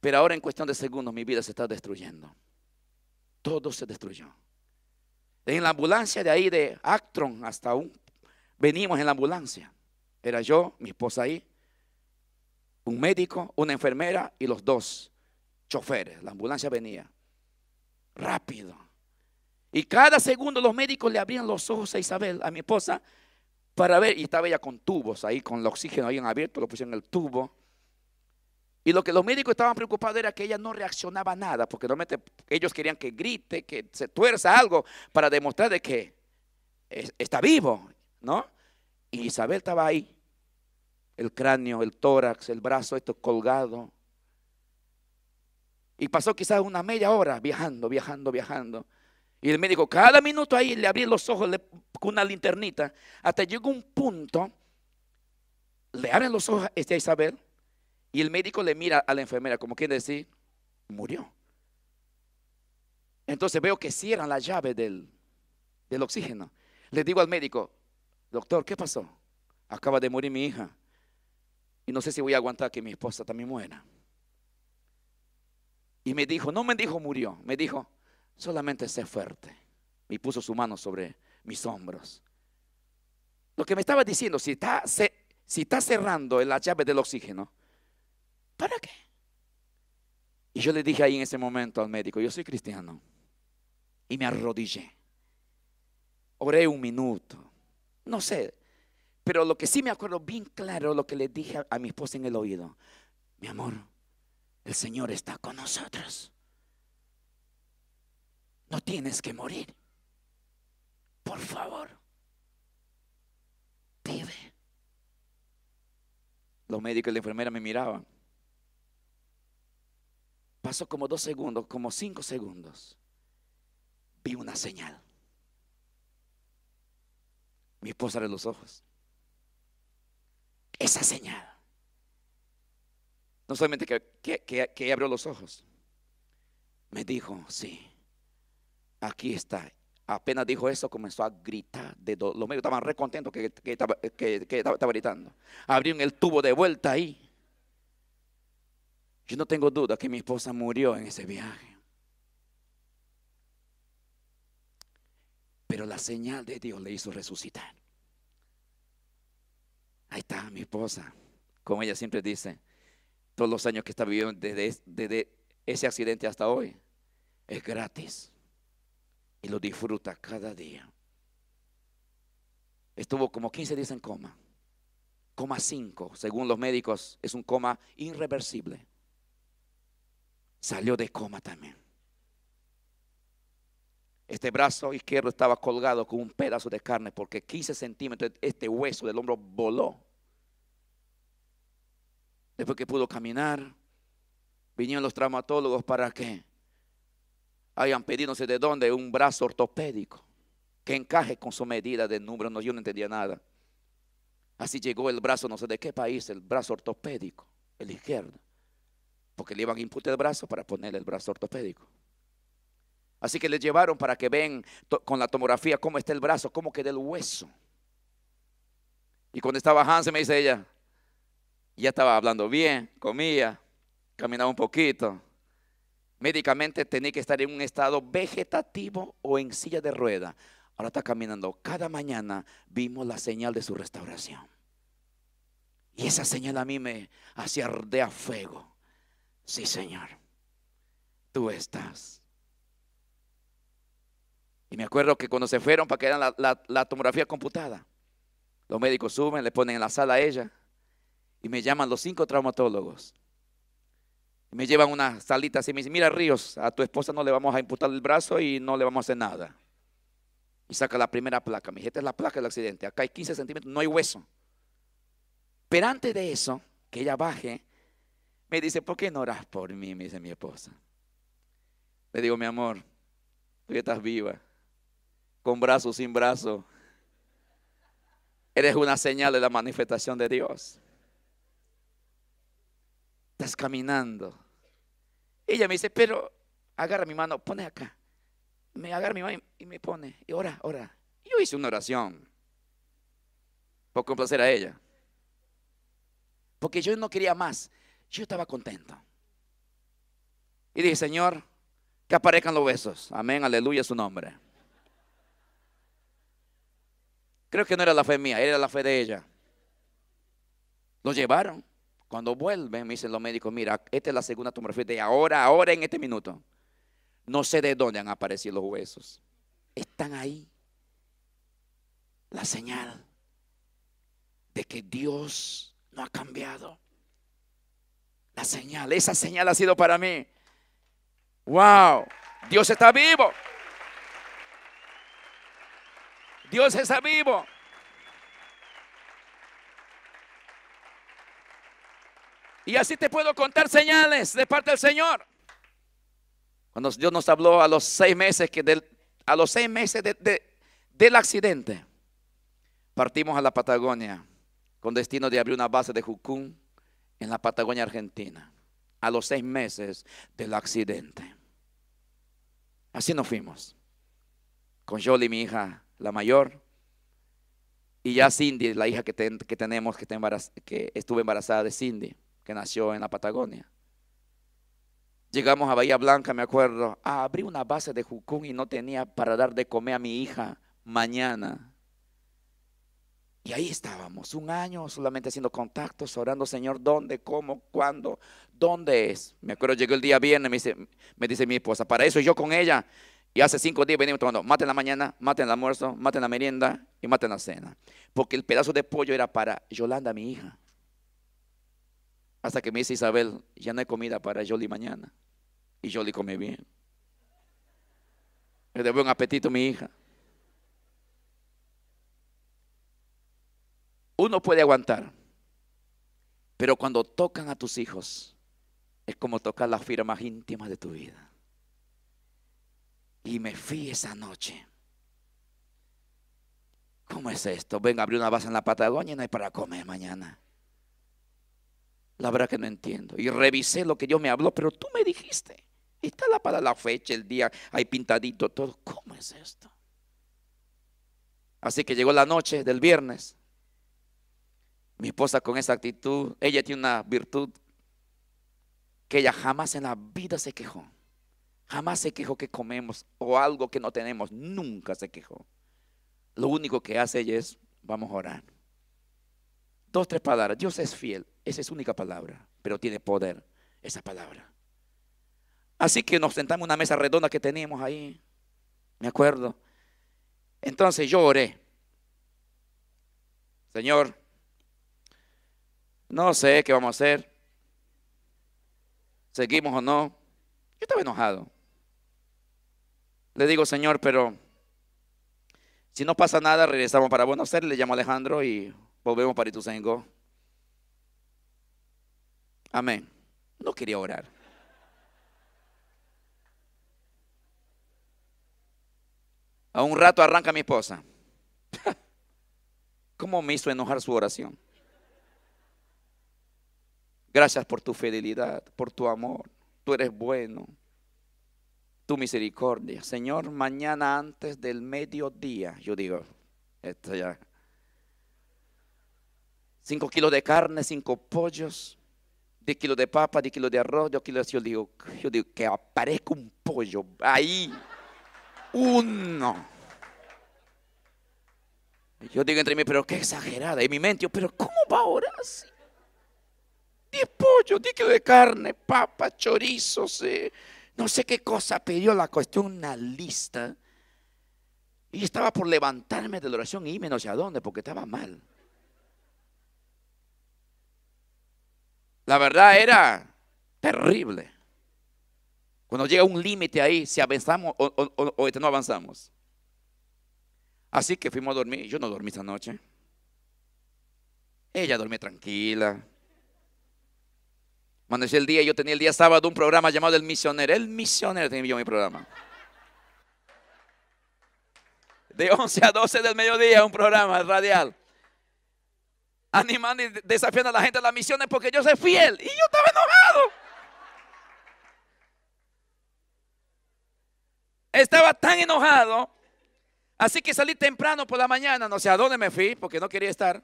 Pero ahora en cuestión de segundos mi vida se está destruyendo. Todo se destruyó. En la ambulancia de ahí de Actron hasta un... Venimos en la ambulancia. Era yo, mi esposa ahí, un médico, una enfermera y los dos choferes, la ambulancia venía. Rápido. Y cada segundo los médicos le abrían los ojos a Isabel, a mi esposa, para ver. Y estaba ella con tubos ahí, con el oxígeno ahí en abierto, lo pusieron en el tubo. Y lo que los médicos estaban preocupados era que ella no reaccionaba nada, porque realmente ellos querían que grite, que se tuerza algo para demostrar de que está vivo, ¿no? Y Isabel estaba ahí, el cráneo, el tórax, el brazo, esto colgado. Y pasó quizás una media hora viajando, viajando, viajando. Y el médico cada minuto ahí le abría los ojos con una linternita. Hasta llegó un punto, le abren los ojos a Isabel y el médico le mira a la enfermera como quiere decir, murió. Entonces veo que cierran la llave del oxígeno. Le digo al médico, doctor, ¿qué pasó? Acaba de morir mi hija. Y no sé si voy a aguantar que mi esposa también muera. Y me dijo, no me dijo murió, me dijo, solamente sé fuerte. Y puso su mano sobre mis hombros. Lo que me estaba diciendo, si está, si cerrando la llave del oxígeno, ¿para qué? Y yo le dije ahí en ese momento al médico, yo soy cristiano. Y me arrodillé. Oré un minuto. No sé. Pero lo que sí me acuerdo bien claro, lo que le dije a mi esposa en el oído. Mi amor, el Señor está con nosotros. No tienes que morir. Por favor, vive. Los médicos y la enfermera me miraban. Pasó como dos segundos, como cinco segundos. Vi una señal. Mi esposa abre los ojos. Esa señal no solamente que, abrió los ojos, me dijo, sí, aquí está. Apenas dijo eso, comenzó a gritar. De Los medios estaban re contentos que, que, estaba, que, que estaba, gritando. Abrieron el tubo de vuelta ahí. Yo no tengo duda que mi esposa murió en ese viaje. Pero la señal de Dios le hizo resucitar. Ahí está mi esposa. Como ella siempre dice, todos los años que está viviendo desde, ese accidente hasta hoy, es gratis y lo disfruta cada día. Estuvo como 15 días en coma, coma 5, según los médicos, es un coma irreversible. Salió de coma también. Este brazo izquierdo estaba colgado con un pedazo de carne porque 15 centímetros, este hueso del hombro voló Después que pudo caminar, vinieron los traumatólogos para que hayan pedido no sé de dónde un brazo ortopédico que encaje con su medida de número. No, yo no entendía nada. Así llegó el brazo, no sé de qué país, el brazo ortopédico, el izquierdo. Porque le iban a imputar el brazo para ponerle el brazo ortopédico. Así que le llevaron para que ven con la tomografía cómo está el brazo, cómo queda el hueso. Y cuando estaba Hans, me dice ella, ya estaba hablando bien, comía, caminaba un poquito. Médicamente tenía que estar en un estado vegetativo o en silla de rueda. Ahora está caminando. Cada mañana vimos la señal de su restauración. Y esa señal a mí me hacía arder fuego. Sí, Señor, tú estás. Y me acuerdo que cuando se fueron para que era la tomografía computada, los médicos suben, le ponen en la sala a ella. Y me llaman los cinco traumatólogos. Me llevan una salita así me dicen, mira Ríos, a tu esposa no le vamos a imputar el brazo y no le vamos a hacer nada. Y saca la primera placa. dice, esta es la placa del accidente. Acá hay 15 centímetros, no hay hueso. Pero antes de eso, que ella baje, me dice, ¿por qué no oras por mí? Me dice mi esposa. Le digo, mi amor, tú ya estás viva, con brazo, sin brazo. Eres una señal de la manifestación de Dios estás caminando. Ella me dice, pero agarra mi mano, pone acá. Me agarra mi mano y me pone, y ora, ora. Yo hice una oración por complacer a ella. Porque yo no quería más, yo estaba contento. Y dije, Señor, que aparezcan los besos. Amén, aleluya su nombre. Creo que no era la fe mía, era la fe de ella. Lo llevaron. Cuando vuelven, me dicen los médicos, mira, esta es la segunda tomografía de ahora, ahora, en este minuto. No sé de dónde han aparecido los huesos. Están ahí. La señal de que Dios no ha cambiado. La señal, esa señal ha sido para mí. Wow, Dios está vivo. Dios está vivo. Y así te puedo contar señales de parte del Señor. Cuando Dios nos habló a los seis meses, que del, a los seis meses del accidente, partimos a la Patagonia con destino de abrir una base de Jucún en la Patagonia Argentina, a los seis meses del accidente. Así nos fuimos, con Jolie, mi hija, la mayor, y ya Cindy, la hija que, tenemos, que, está que estuvo embarazada de Cindy que nació en la Patagonia. Llegamos a Bahía Blanca, me acuerdo, ah, abrí una base de Jucún y no tenía para dar de comer a mi hija mañana. Y ahí estábamos, un año solamente haciendo contactos, orando, Señor, ¿dónde, cómo, cuándo, dónde es? Me acuerdo, llegó el día viernes, me dice, me dice mi esposa, para eso yo con ella. Y hace cinco días venimos tomando, en la mañana, maten el almuerzo, maten la merienda y en la cena. Porque el pedazo de pollo era para Yolanda, mi hija. Hasta que me dice Isabel, ya no hay comida para Yoli mañana. Y Jolie come bien. Le debo un apetito a mi hija. Uno puede aguantar, pero cuando tocan a tus hijos, es como tocar las fibras más íntimas de tu vida. Y me fui esa noche. ¿Cómo es esto? Venga, abrir una base en la Patagonia y no hay para comer mañana la verdad que no entiendo. Y revisé lo que Dios me habló, pero tú me dijiste. Está la para la fecha, el día, ahí pintadito todo. ¿Cómo es esto? Así que llegó la noche del viernes. Mi esposa con esa actitud, ella tiene una virtud que ella jamás en la vida se quejó. Jamás se quejó que comemos o algo que no tenemos. Nunca se quejó. Lo único que hace ella es, vamos a orar. Dos, tres palabras. Dios es fiel. Esa es única palabra, pero tiene poder esa palabra. Así que nos sentamos en una mesa redonda que teníamos ahí, me acuerdo. Entonces yo oré, Señor, no sé qué vamos a hacer, seguimos o no. Yo estaba enojado. Le digo, Señor, pero si no pasa nada, regresamos para Buenos Aires, le llamo a Alejandro y volvemos para Ituzaingó. Amén. No quería orar. A un rato arranca mi esposa. ¿Cómo me hizo enojar su oración? Gracias por tu fidelidad, por tu amor. Tú eres bueno. Tu misericordia. Señor, mañana antes del mediodía, yo digo, esto ya. Cinco kilos de carne, cinco pollos, de kilo de papa, de kilo de arroz, de kilos. Yo digo, yo digo que aparezca un pollo ahí. Uno. Yo digo entre mí, pero qué exagerada. y mi mente, pero ¿cómo va ahora así? 10 pollos, 10 kilos de carne, papa, chorizos, no sé qué cosa pidió la cuestión, una lista. Y estaba por levantarme de la oración y irme no a dónde, porque estaba mal. la verdad era terrible. Cuando llega un límite ahí, si avanzamos o, este, no avanzamos. Así que fuimos a dormir. Yo no dormí esa noche. Ella dormía tranquila. Amaneció el día, yo tenía el día sábado un programa llamado El Misionero. El Misionero tenía yo mi programa. De 11 a 12 del mediodía, un programa radial animando y desafiando a la gente a las misiones porque yo soy fiel. Y yo estaba enojado. Estaba tan enojado. Así que salí temprano por la mañana. No sé a dónde me fui porque no quería estar.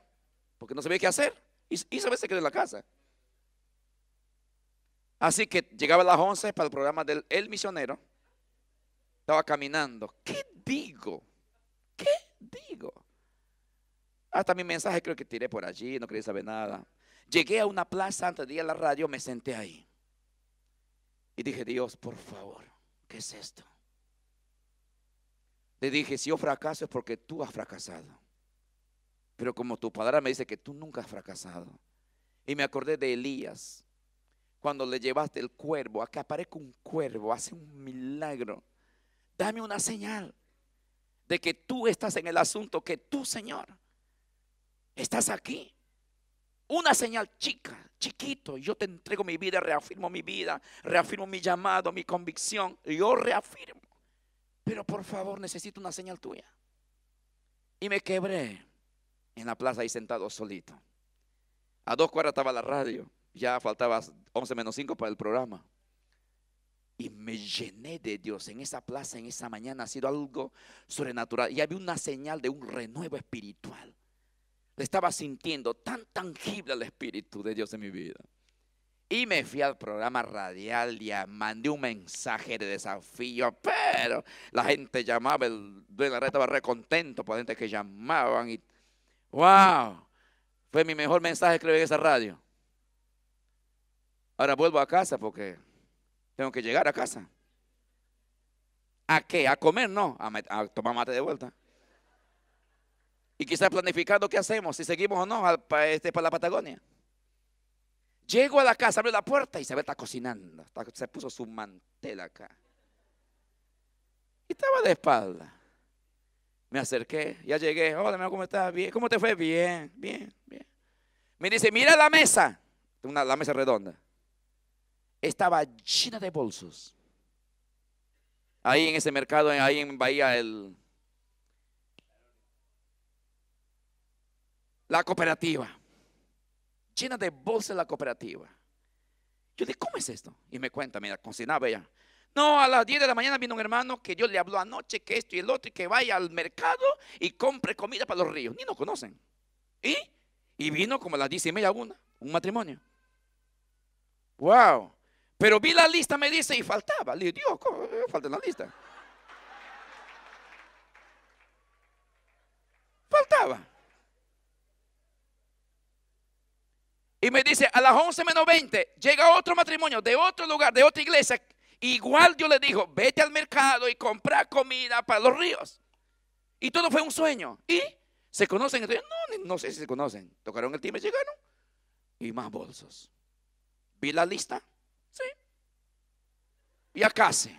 Porque no sabía qué hacer. Y, y sabes, se quedó en la casa. Así que llegaba a las 11 para el programa del El Misionero. Estaba caminando. ¿Qué digo? Hasta mi mensaje creo que tiré por allí, no quería saber nada. Llegué a una plaza antes de ir a la radio, me senté ahí. Y dije, Dios, por favor, ¿qué es esto? Le dije, si yo fracaso es porque tú has fracasado. Pero como tu palabra me dice que tú nunca has fracasado. Y me acordé de Elías, cuando le llevaste el cuervo, a aparece un cuervo, hace un milagro. Dame una señal de que tú estás en el asunto, que tú, Señor, Estás aquí. Una señal chica, chiquito. Yo te entrego mi vida, reafirmo mi vida, reafirmo mi llamado, mi convicción. Yo reafirmo. Pero por favor, necesito una señal tuya. Y me quebré en la plaza ahí sentado solito. A dos cuadras estaba la radio. Ya faltaba 11 menos 5 para el programa. Y me llené de Dios en esa plaza, en esa mañana. Ha sido algo sobrenatural. Y había una señal de un renuevo espiritual estaba sintiendo tan tangible el Espíritu de Dios en mi vida. Y me fui al programa radial y mandé un mensaje de desafío, pero la gente llamaba, el de la red estaba re contento por la gente que llamaban y wow, fue mi mejor mensaje que le en esa radio. Ahora vuelvo a casa porque tengo que llegar a casa. ¿A qué? ¿A comer? No, a tomar mate de vuelta y quizás planificando qué hacemos, si seguimos o no para, este, para la Patagonia. Llego a la casa, abro la puerta y se ve está cocinando. se puso su mantel acá. Y estaba de espalda. Me acerqué, ya llegué. Hola, ¿cómo estás? Bien. ¿Cómo te fue? Bien, bien, bien. Me dice, mira la mesa. Una, la mesa redonda. Estaba llena de bolsos. Ahí en ese mercado, ahí en Bahía, el, la cooperativa. Llena de bolsa la cooperativa. Yo dije, ¿cómo es esto? Y me cuenta, mira, cocinaba ella. No, a las 10 de la mañana vino un hermano que yo le habló anoche que esto y el otro y que vaya al mercado y compre comida para los ríos. Ni nos conocen. ¿Y? Y vino como a las 10 y media una, un matrimonio. Wow. Pero vi la lista, me dice, y faltaba. Le dije, Dios, ¿cómo eh, falta en la lista? Faltaba. Y me dice, a las 11 menos 20 llega otro matrimonio de otro lugar, de otra iglesia. Igual yo le digo, vete al mercado y compra comida para los ríos. Y todo fue un sueño. Y se conocen. no, no sé si se conocen. Tocaron el timbre y llegaron. Y más bolsos. Vi la lista. Sí. Y acá sí.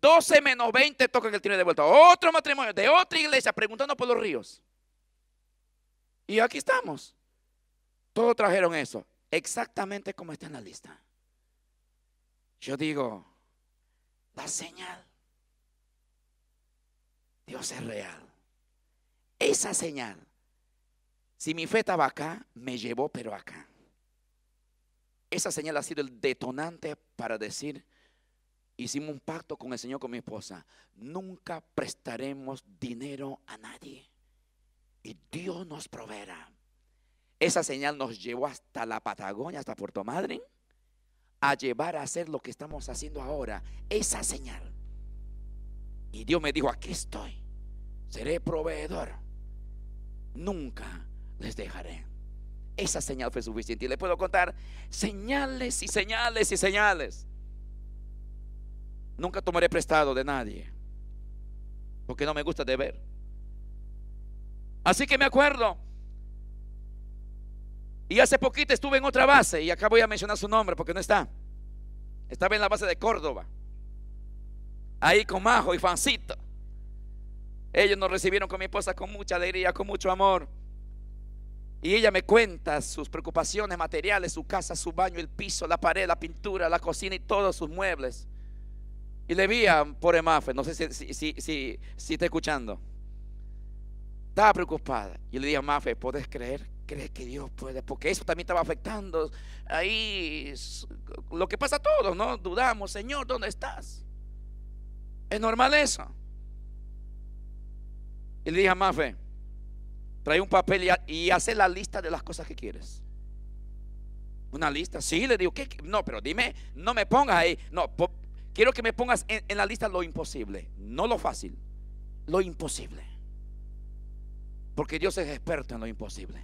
12 menos 20 tocan el timbre de vuelta. Otro matrimonio de otra iglesia preguntando por los ríos. Y aquí estamos. Todos trajeron eso, exactamente como está en la lista. Yo digo, la señal. Dios es real. Esa señal. Si mi fe estaba acá, me llevó, pero acá. Esa señal ha sido el detonante para decir, hicimos un pacto con el Señor, con mi esposa, nunca prestaremos dinero a nadie y Dios nos proveerá. Esa señal nos llevó hasta la Patagonia, hasta Puerto Madryn, a llevar a hacer lo que estamos haciendo ahora. Esa señal. Y Dios me dijo, aquí estoy, seré proveedor. Nunca les dejaré. Esa señal fue suficiente. Y le puedo contar señales y señales y señales. Nunca tomaré prestado de nadie. Porque no me gusta deber. Así que me acuerdo. Y hace poquito estuve en otra base, y acá voy a mencionar su nombre porque no está. Estaba en la base de Córdoba. Ahí con Majo y Fancito. Ellos nos recibieron con mi esposa con mucha alegría, con mucho amor. Y ella me cuenta sus preocupaciones materiales, su casa, su baño, el piso, la pared, la pintura, la cocina y todos sus muebles. Y le vi por Emafe, no sé si, si, si está escuchando estaba preocupada. Y le dije a Mafe, ¿puedes creer? ¿Crees que Dios puede? Porque eso también estaba afectando ahí lo que pasa a todos, ¿no? Dudamos, Señor, ¿dónde estás? Es normal eso. Y le dije a Mafe, trae un papel y, hace la lista de las cosas que quieres. Una lista, sí, le digo, ¿qué? no, pero dime, no me pongas ahí, no, quiero que me pongas en la lista lo imposible, no lo fácil, lo imposible. Porque Dios es experto en lo imposible.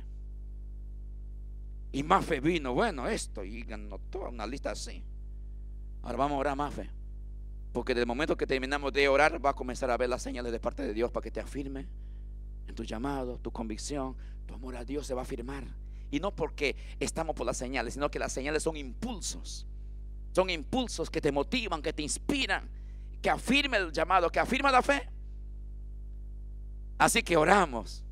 Y más fe vino, bueno, esto, y ganó toda una lista así. Ahora vamos a orar, Mafe. Porque desde el momento que terminamos de orar, va a comenzar a ver las señales de parte de Dios para que te afirme en tu llamado, tu convicción, tu amor a Dios se va a afirmar. Y no porque estamos por las señales, sino que las señales son impulsos. Son impulsos que te motivan, que te inspiran, que afirme el llamado, que afirma la fe. Así que oramos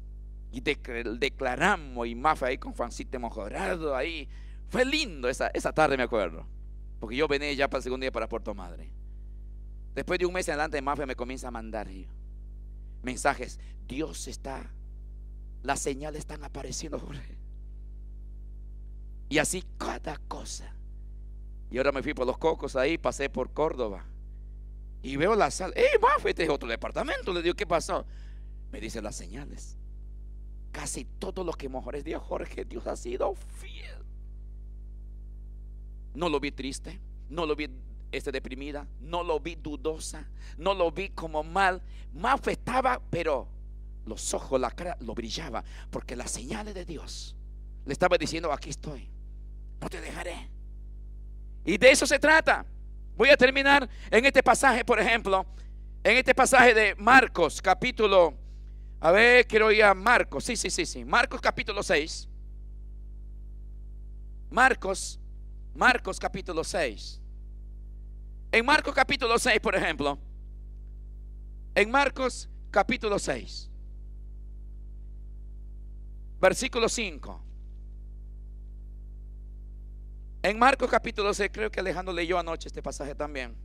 y declaramos y Mafia ahí con Juancito mejorado ahí. Fue lindo esa, tarde, me acuerdo. Porque yo venía ya para el segundo día para Puerto Madre. Después de un mes adelante, Mafia me comienza a mandar mensajes. Dios está, las señales están apareciendo, Y así cada cosa. Y ahora me fui por los cocos ahí, pasé por Córdoba. Y veo la sala. eh Mafia! Este es otro departamento. Le digo, ¿qué pasó? Me dice las señales casi todo lo que es Dios, Jorge, Dios ha sido fiel. No lo vi triste, no lo vi este, deprimida, no lo vi dudosa, no lo vi como mal. Más afectaba pero los ojos, la cara, lo brillaba, porque las señales de Dios le estaba diciendo, aquí estoy, no te dejaré. Y de eso se trata. Voy a terminar en este pasaje, por ejemplo, en este pasaje de Marcos, capítulo a ver, quiero ir a Marcos. Sí, sí, sí, sí. Marcos capítulo 6. Marcos, Marcos capítulo 6. En Marcos capítulo 6, por ejemplo. En Marcos capítulo 6. Versículo 5. En Marcos capítulo 6, creo que Alejandro leyó anoche este pasaje también.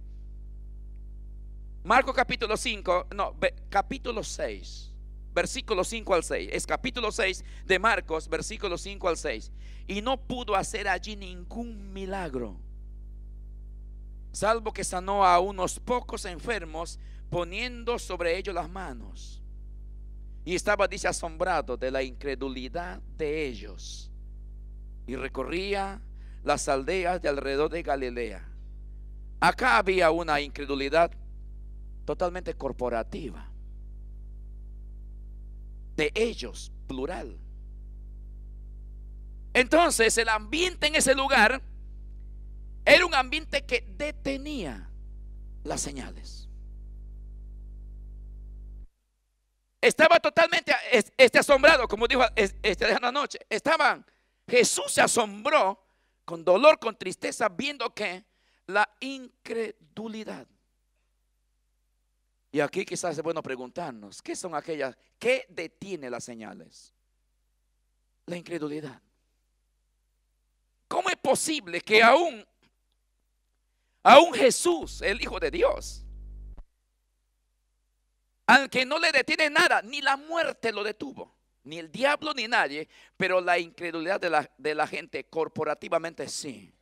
Marcos capítulo 5, no, capítulo 6. Versículo 5 al 6. Es capítulo 6 de Marcos, versículos 5 al 6. Y no pudo hacer allí ningún milagro, salvo que sanó a unos pocos enfermos poniendo sobre ellos las manos. Y estaba, dice, asombrado de la incredulidad de ellos. Y recorría las aldeas de alrededor de Galilea. Acá había una incredulidad totalmente corporativa de ellos, plural. Entonces el ambiente en ese lugar era un ambiente que detenía las señales. Estaba totalmente este asombrado, como dijo este de noche. Estaban, Jesús se asombró con dolor, con tristeza, viendo que la incredulidad y aquí quizás es bueno preguntarnos, ¿qué son aquellas? ¿Qué detiene las señales? La incredulidad. ¿Cómo es posible que aún, aún Jesús, el Hijo de Dios, Aunque que no le detiene nada, ni la muerte lo detuvo, ni el diablo ni nadie, pero la incredulidad de la, de la gente corporativamente sí,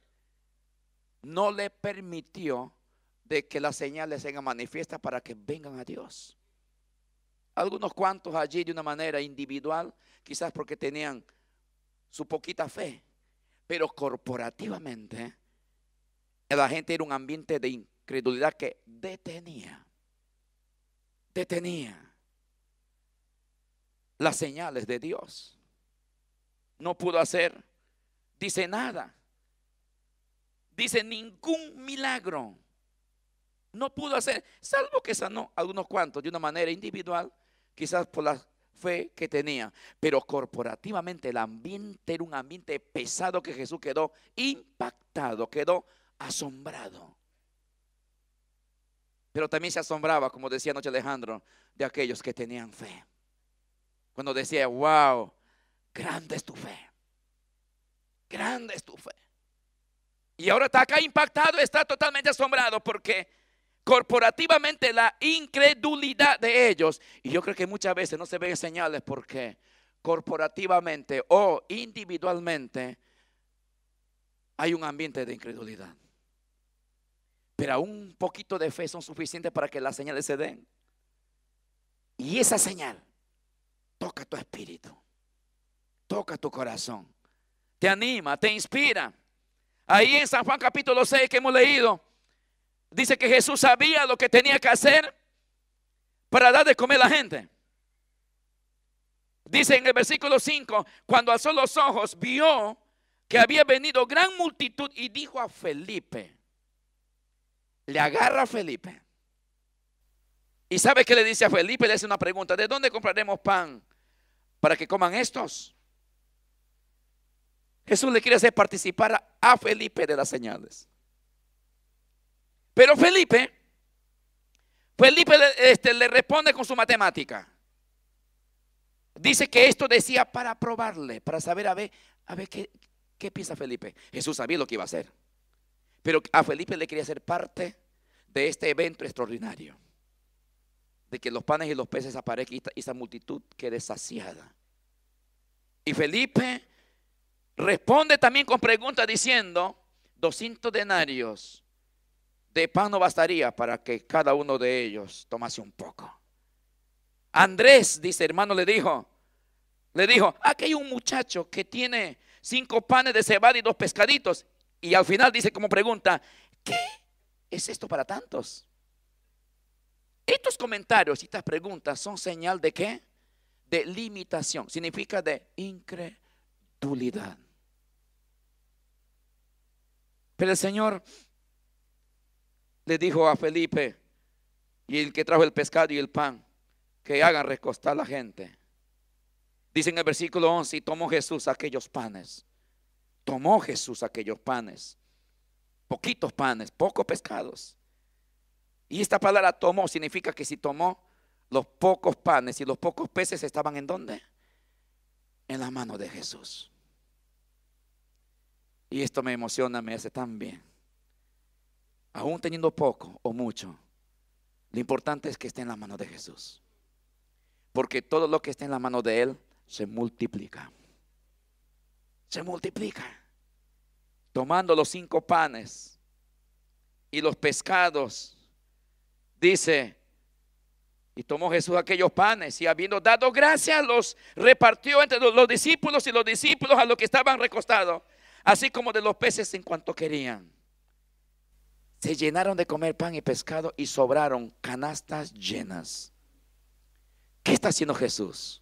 no le permitió de que las señales sean manifiestas para que vengan a Dios. Algunos cuantos allí de una manera individual, quizás porque tenían su poquita fe, pero corporativamente eh, la gente era un ambiente de incredulidad que detenía, detenía las señales de Dios. No pudo hacer, dice nada, dice ningún milagro no pudo hacer, salvo que sanó a unos cuantos de una manera individual, quizás por la fe que tenía. Pero corporativamente el ambiente era un ambiente pesado que Jesús quedó impactado, quedó asombrado. Pero también se asombraba, como decía anoche Alejandro, de aquellos que tenían fe. Cuando decía, wow, grande es tu fe. Grande es tu fe. Y ahora está acá impactado, está totalmente asombrado porque corporativamente la incredulidad de ellos. Y yo creo que muchas veces no se ven señales porque corporativamente o individualmente hay un ambiente de incredulidad. Pero un poquito de fe son suficientes para que las señales se den. Y esa señal toca tu espíritu, toca tu corazón, te anima, te inspira. Ahí en San Juan capítulo 6 que hemos leído, Dice que Jesús sabía lo que tenía que hacer para dar de comer a la gente. Dice en el versículo 5, cuando alzó los ojos, vio que había venido gran multitud y dijo a Felipe, le agarra a Felipe. ¿Y sabe qué le dice a Felipe? Le hace una pregunta, ¿de dónde compraremos pan para que coman estos? Jesús le quiere hacer participar a Felipe de las señales. Pero Felipe, Felipe este, le responde con su matemática. Dice que esto decía para probarle, para saber a ver, a ver qué, piensa Felipe. Jesús sabía lo que iba a hacer. Pero a Felipe le quería ser parte de este evento extraordinario. De que los panes y los peces aparezcan y esa multitud quede saciada. Y Felipe responde también con preguntas diciendo, 200 denarios de pan no bastaría para que cada uno de ellos tomase un poco. Andrés, dice hermano, le dijo, le dijo, aquí hay un muchacho que tiene cinco panes de cebada y dos pescaditos. Y al final dice como pregunta, ¿qué es esto para tantos? Estos comentarios y estas preguntas son señal de qué? De limitación, significa de incredulidad. Pero el Señor le dijo a Felipe y el que trajo el pescado y el pan, que hagan recostar a la gente. Dice en el versículo 11, y tomó Jesús aquellos panes. Tomó Jesús aquellos panes. Poquitos panes, pocos pescados. Y esta palabra tomó significa que si tomó los pocos panes y los pocos peces estaban en dónde? En la mano de Jesús. Y esto me emociona, me hace tan bien aún teniendo poco o mucho, lo importante es que esté en la mano de Jesús. Porque todo lo que esté en la mano de Él se multiplica. Se multiplica. Tomando los cinco panes y los pescados, dice, y tomó Jesús aquellos panes y habiendo dado gracias los repartió entre los discípulos y los discípulos a los que estaban recostados, así como de los peces en cuanto querían se llenaron de comer pan y pescado y sobraron canastas llenas. ¿Qué está haciendo Jesús?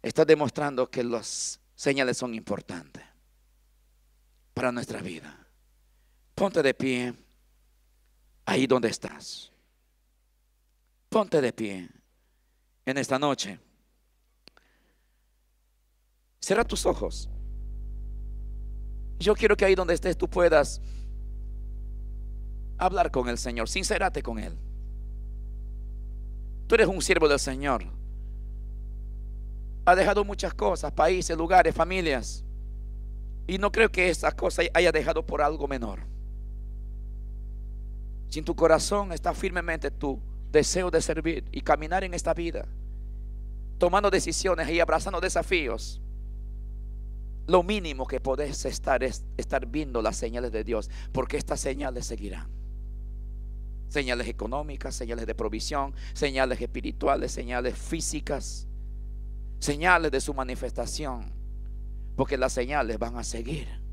Está demostrando que las señales son importantes para nuestra vida. Ponte de pie ahí donde estás. Ponte de pie en esta noche. Cierra tus ojos. Yo quiero que ahí donde estés tú puedas hablar con el Señor, sincerate con Él. Tú eres un siervo del Señor. Ha dejado muchas cosas, países, lugares, familias. Y no creo que esas cosas haya dejado por algo menor. Si en tu corazón está firmemente tu deseo de servir y caminar en esta vida, tomando decisiones y abrazando desafíos, lo mínimo que podés estar es estar viendo las señales de Dios, porque estas señales seguirán. Señales económicas, señales de provisión, señales espirituales, señales físicas, señales de su manifestación. Porque las señales van a seguir.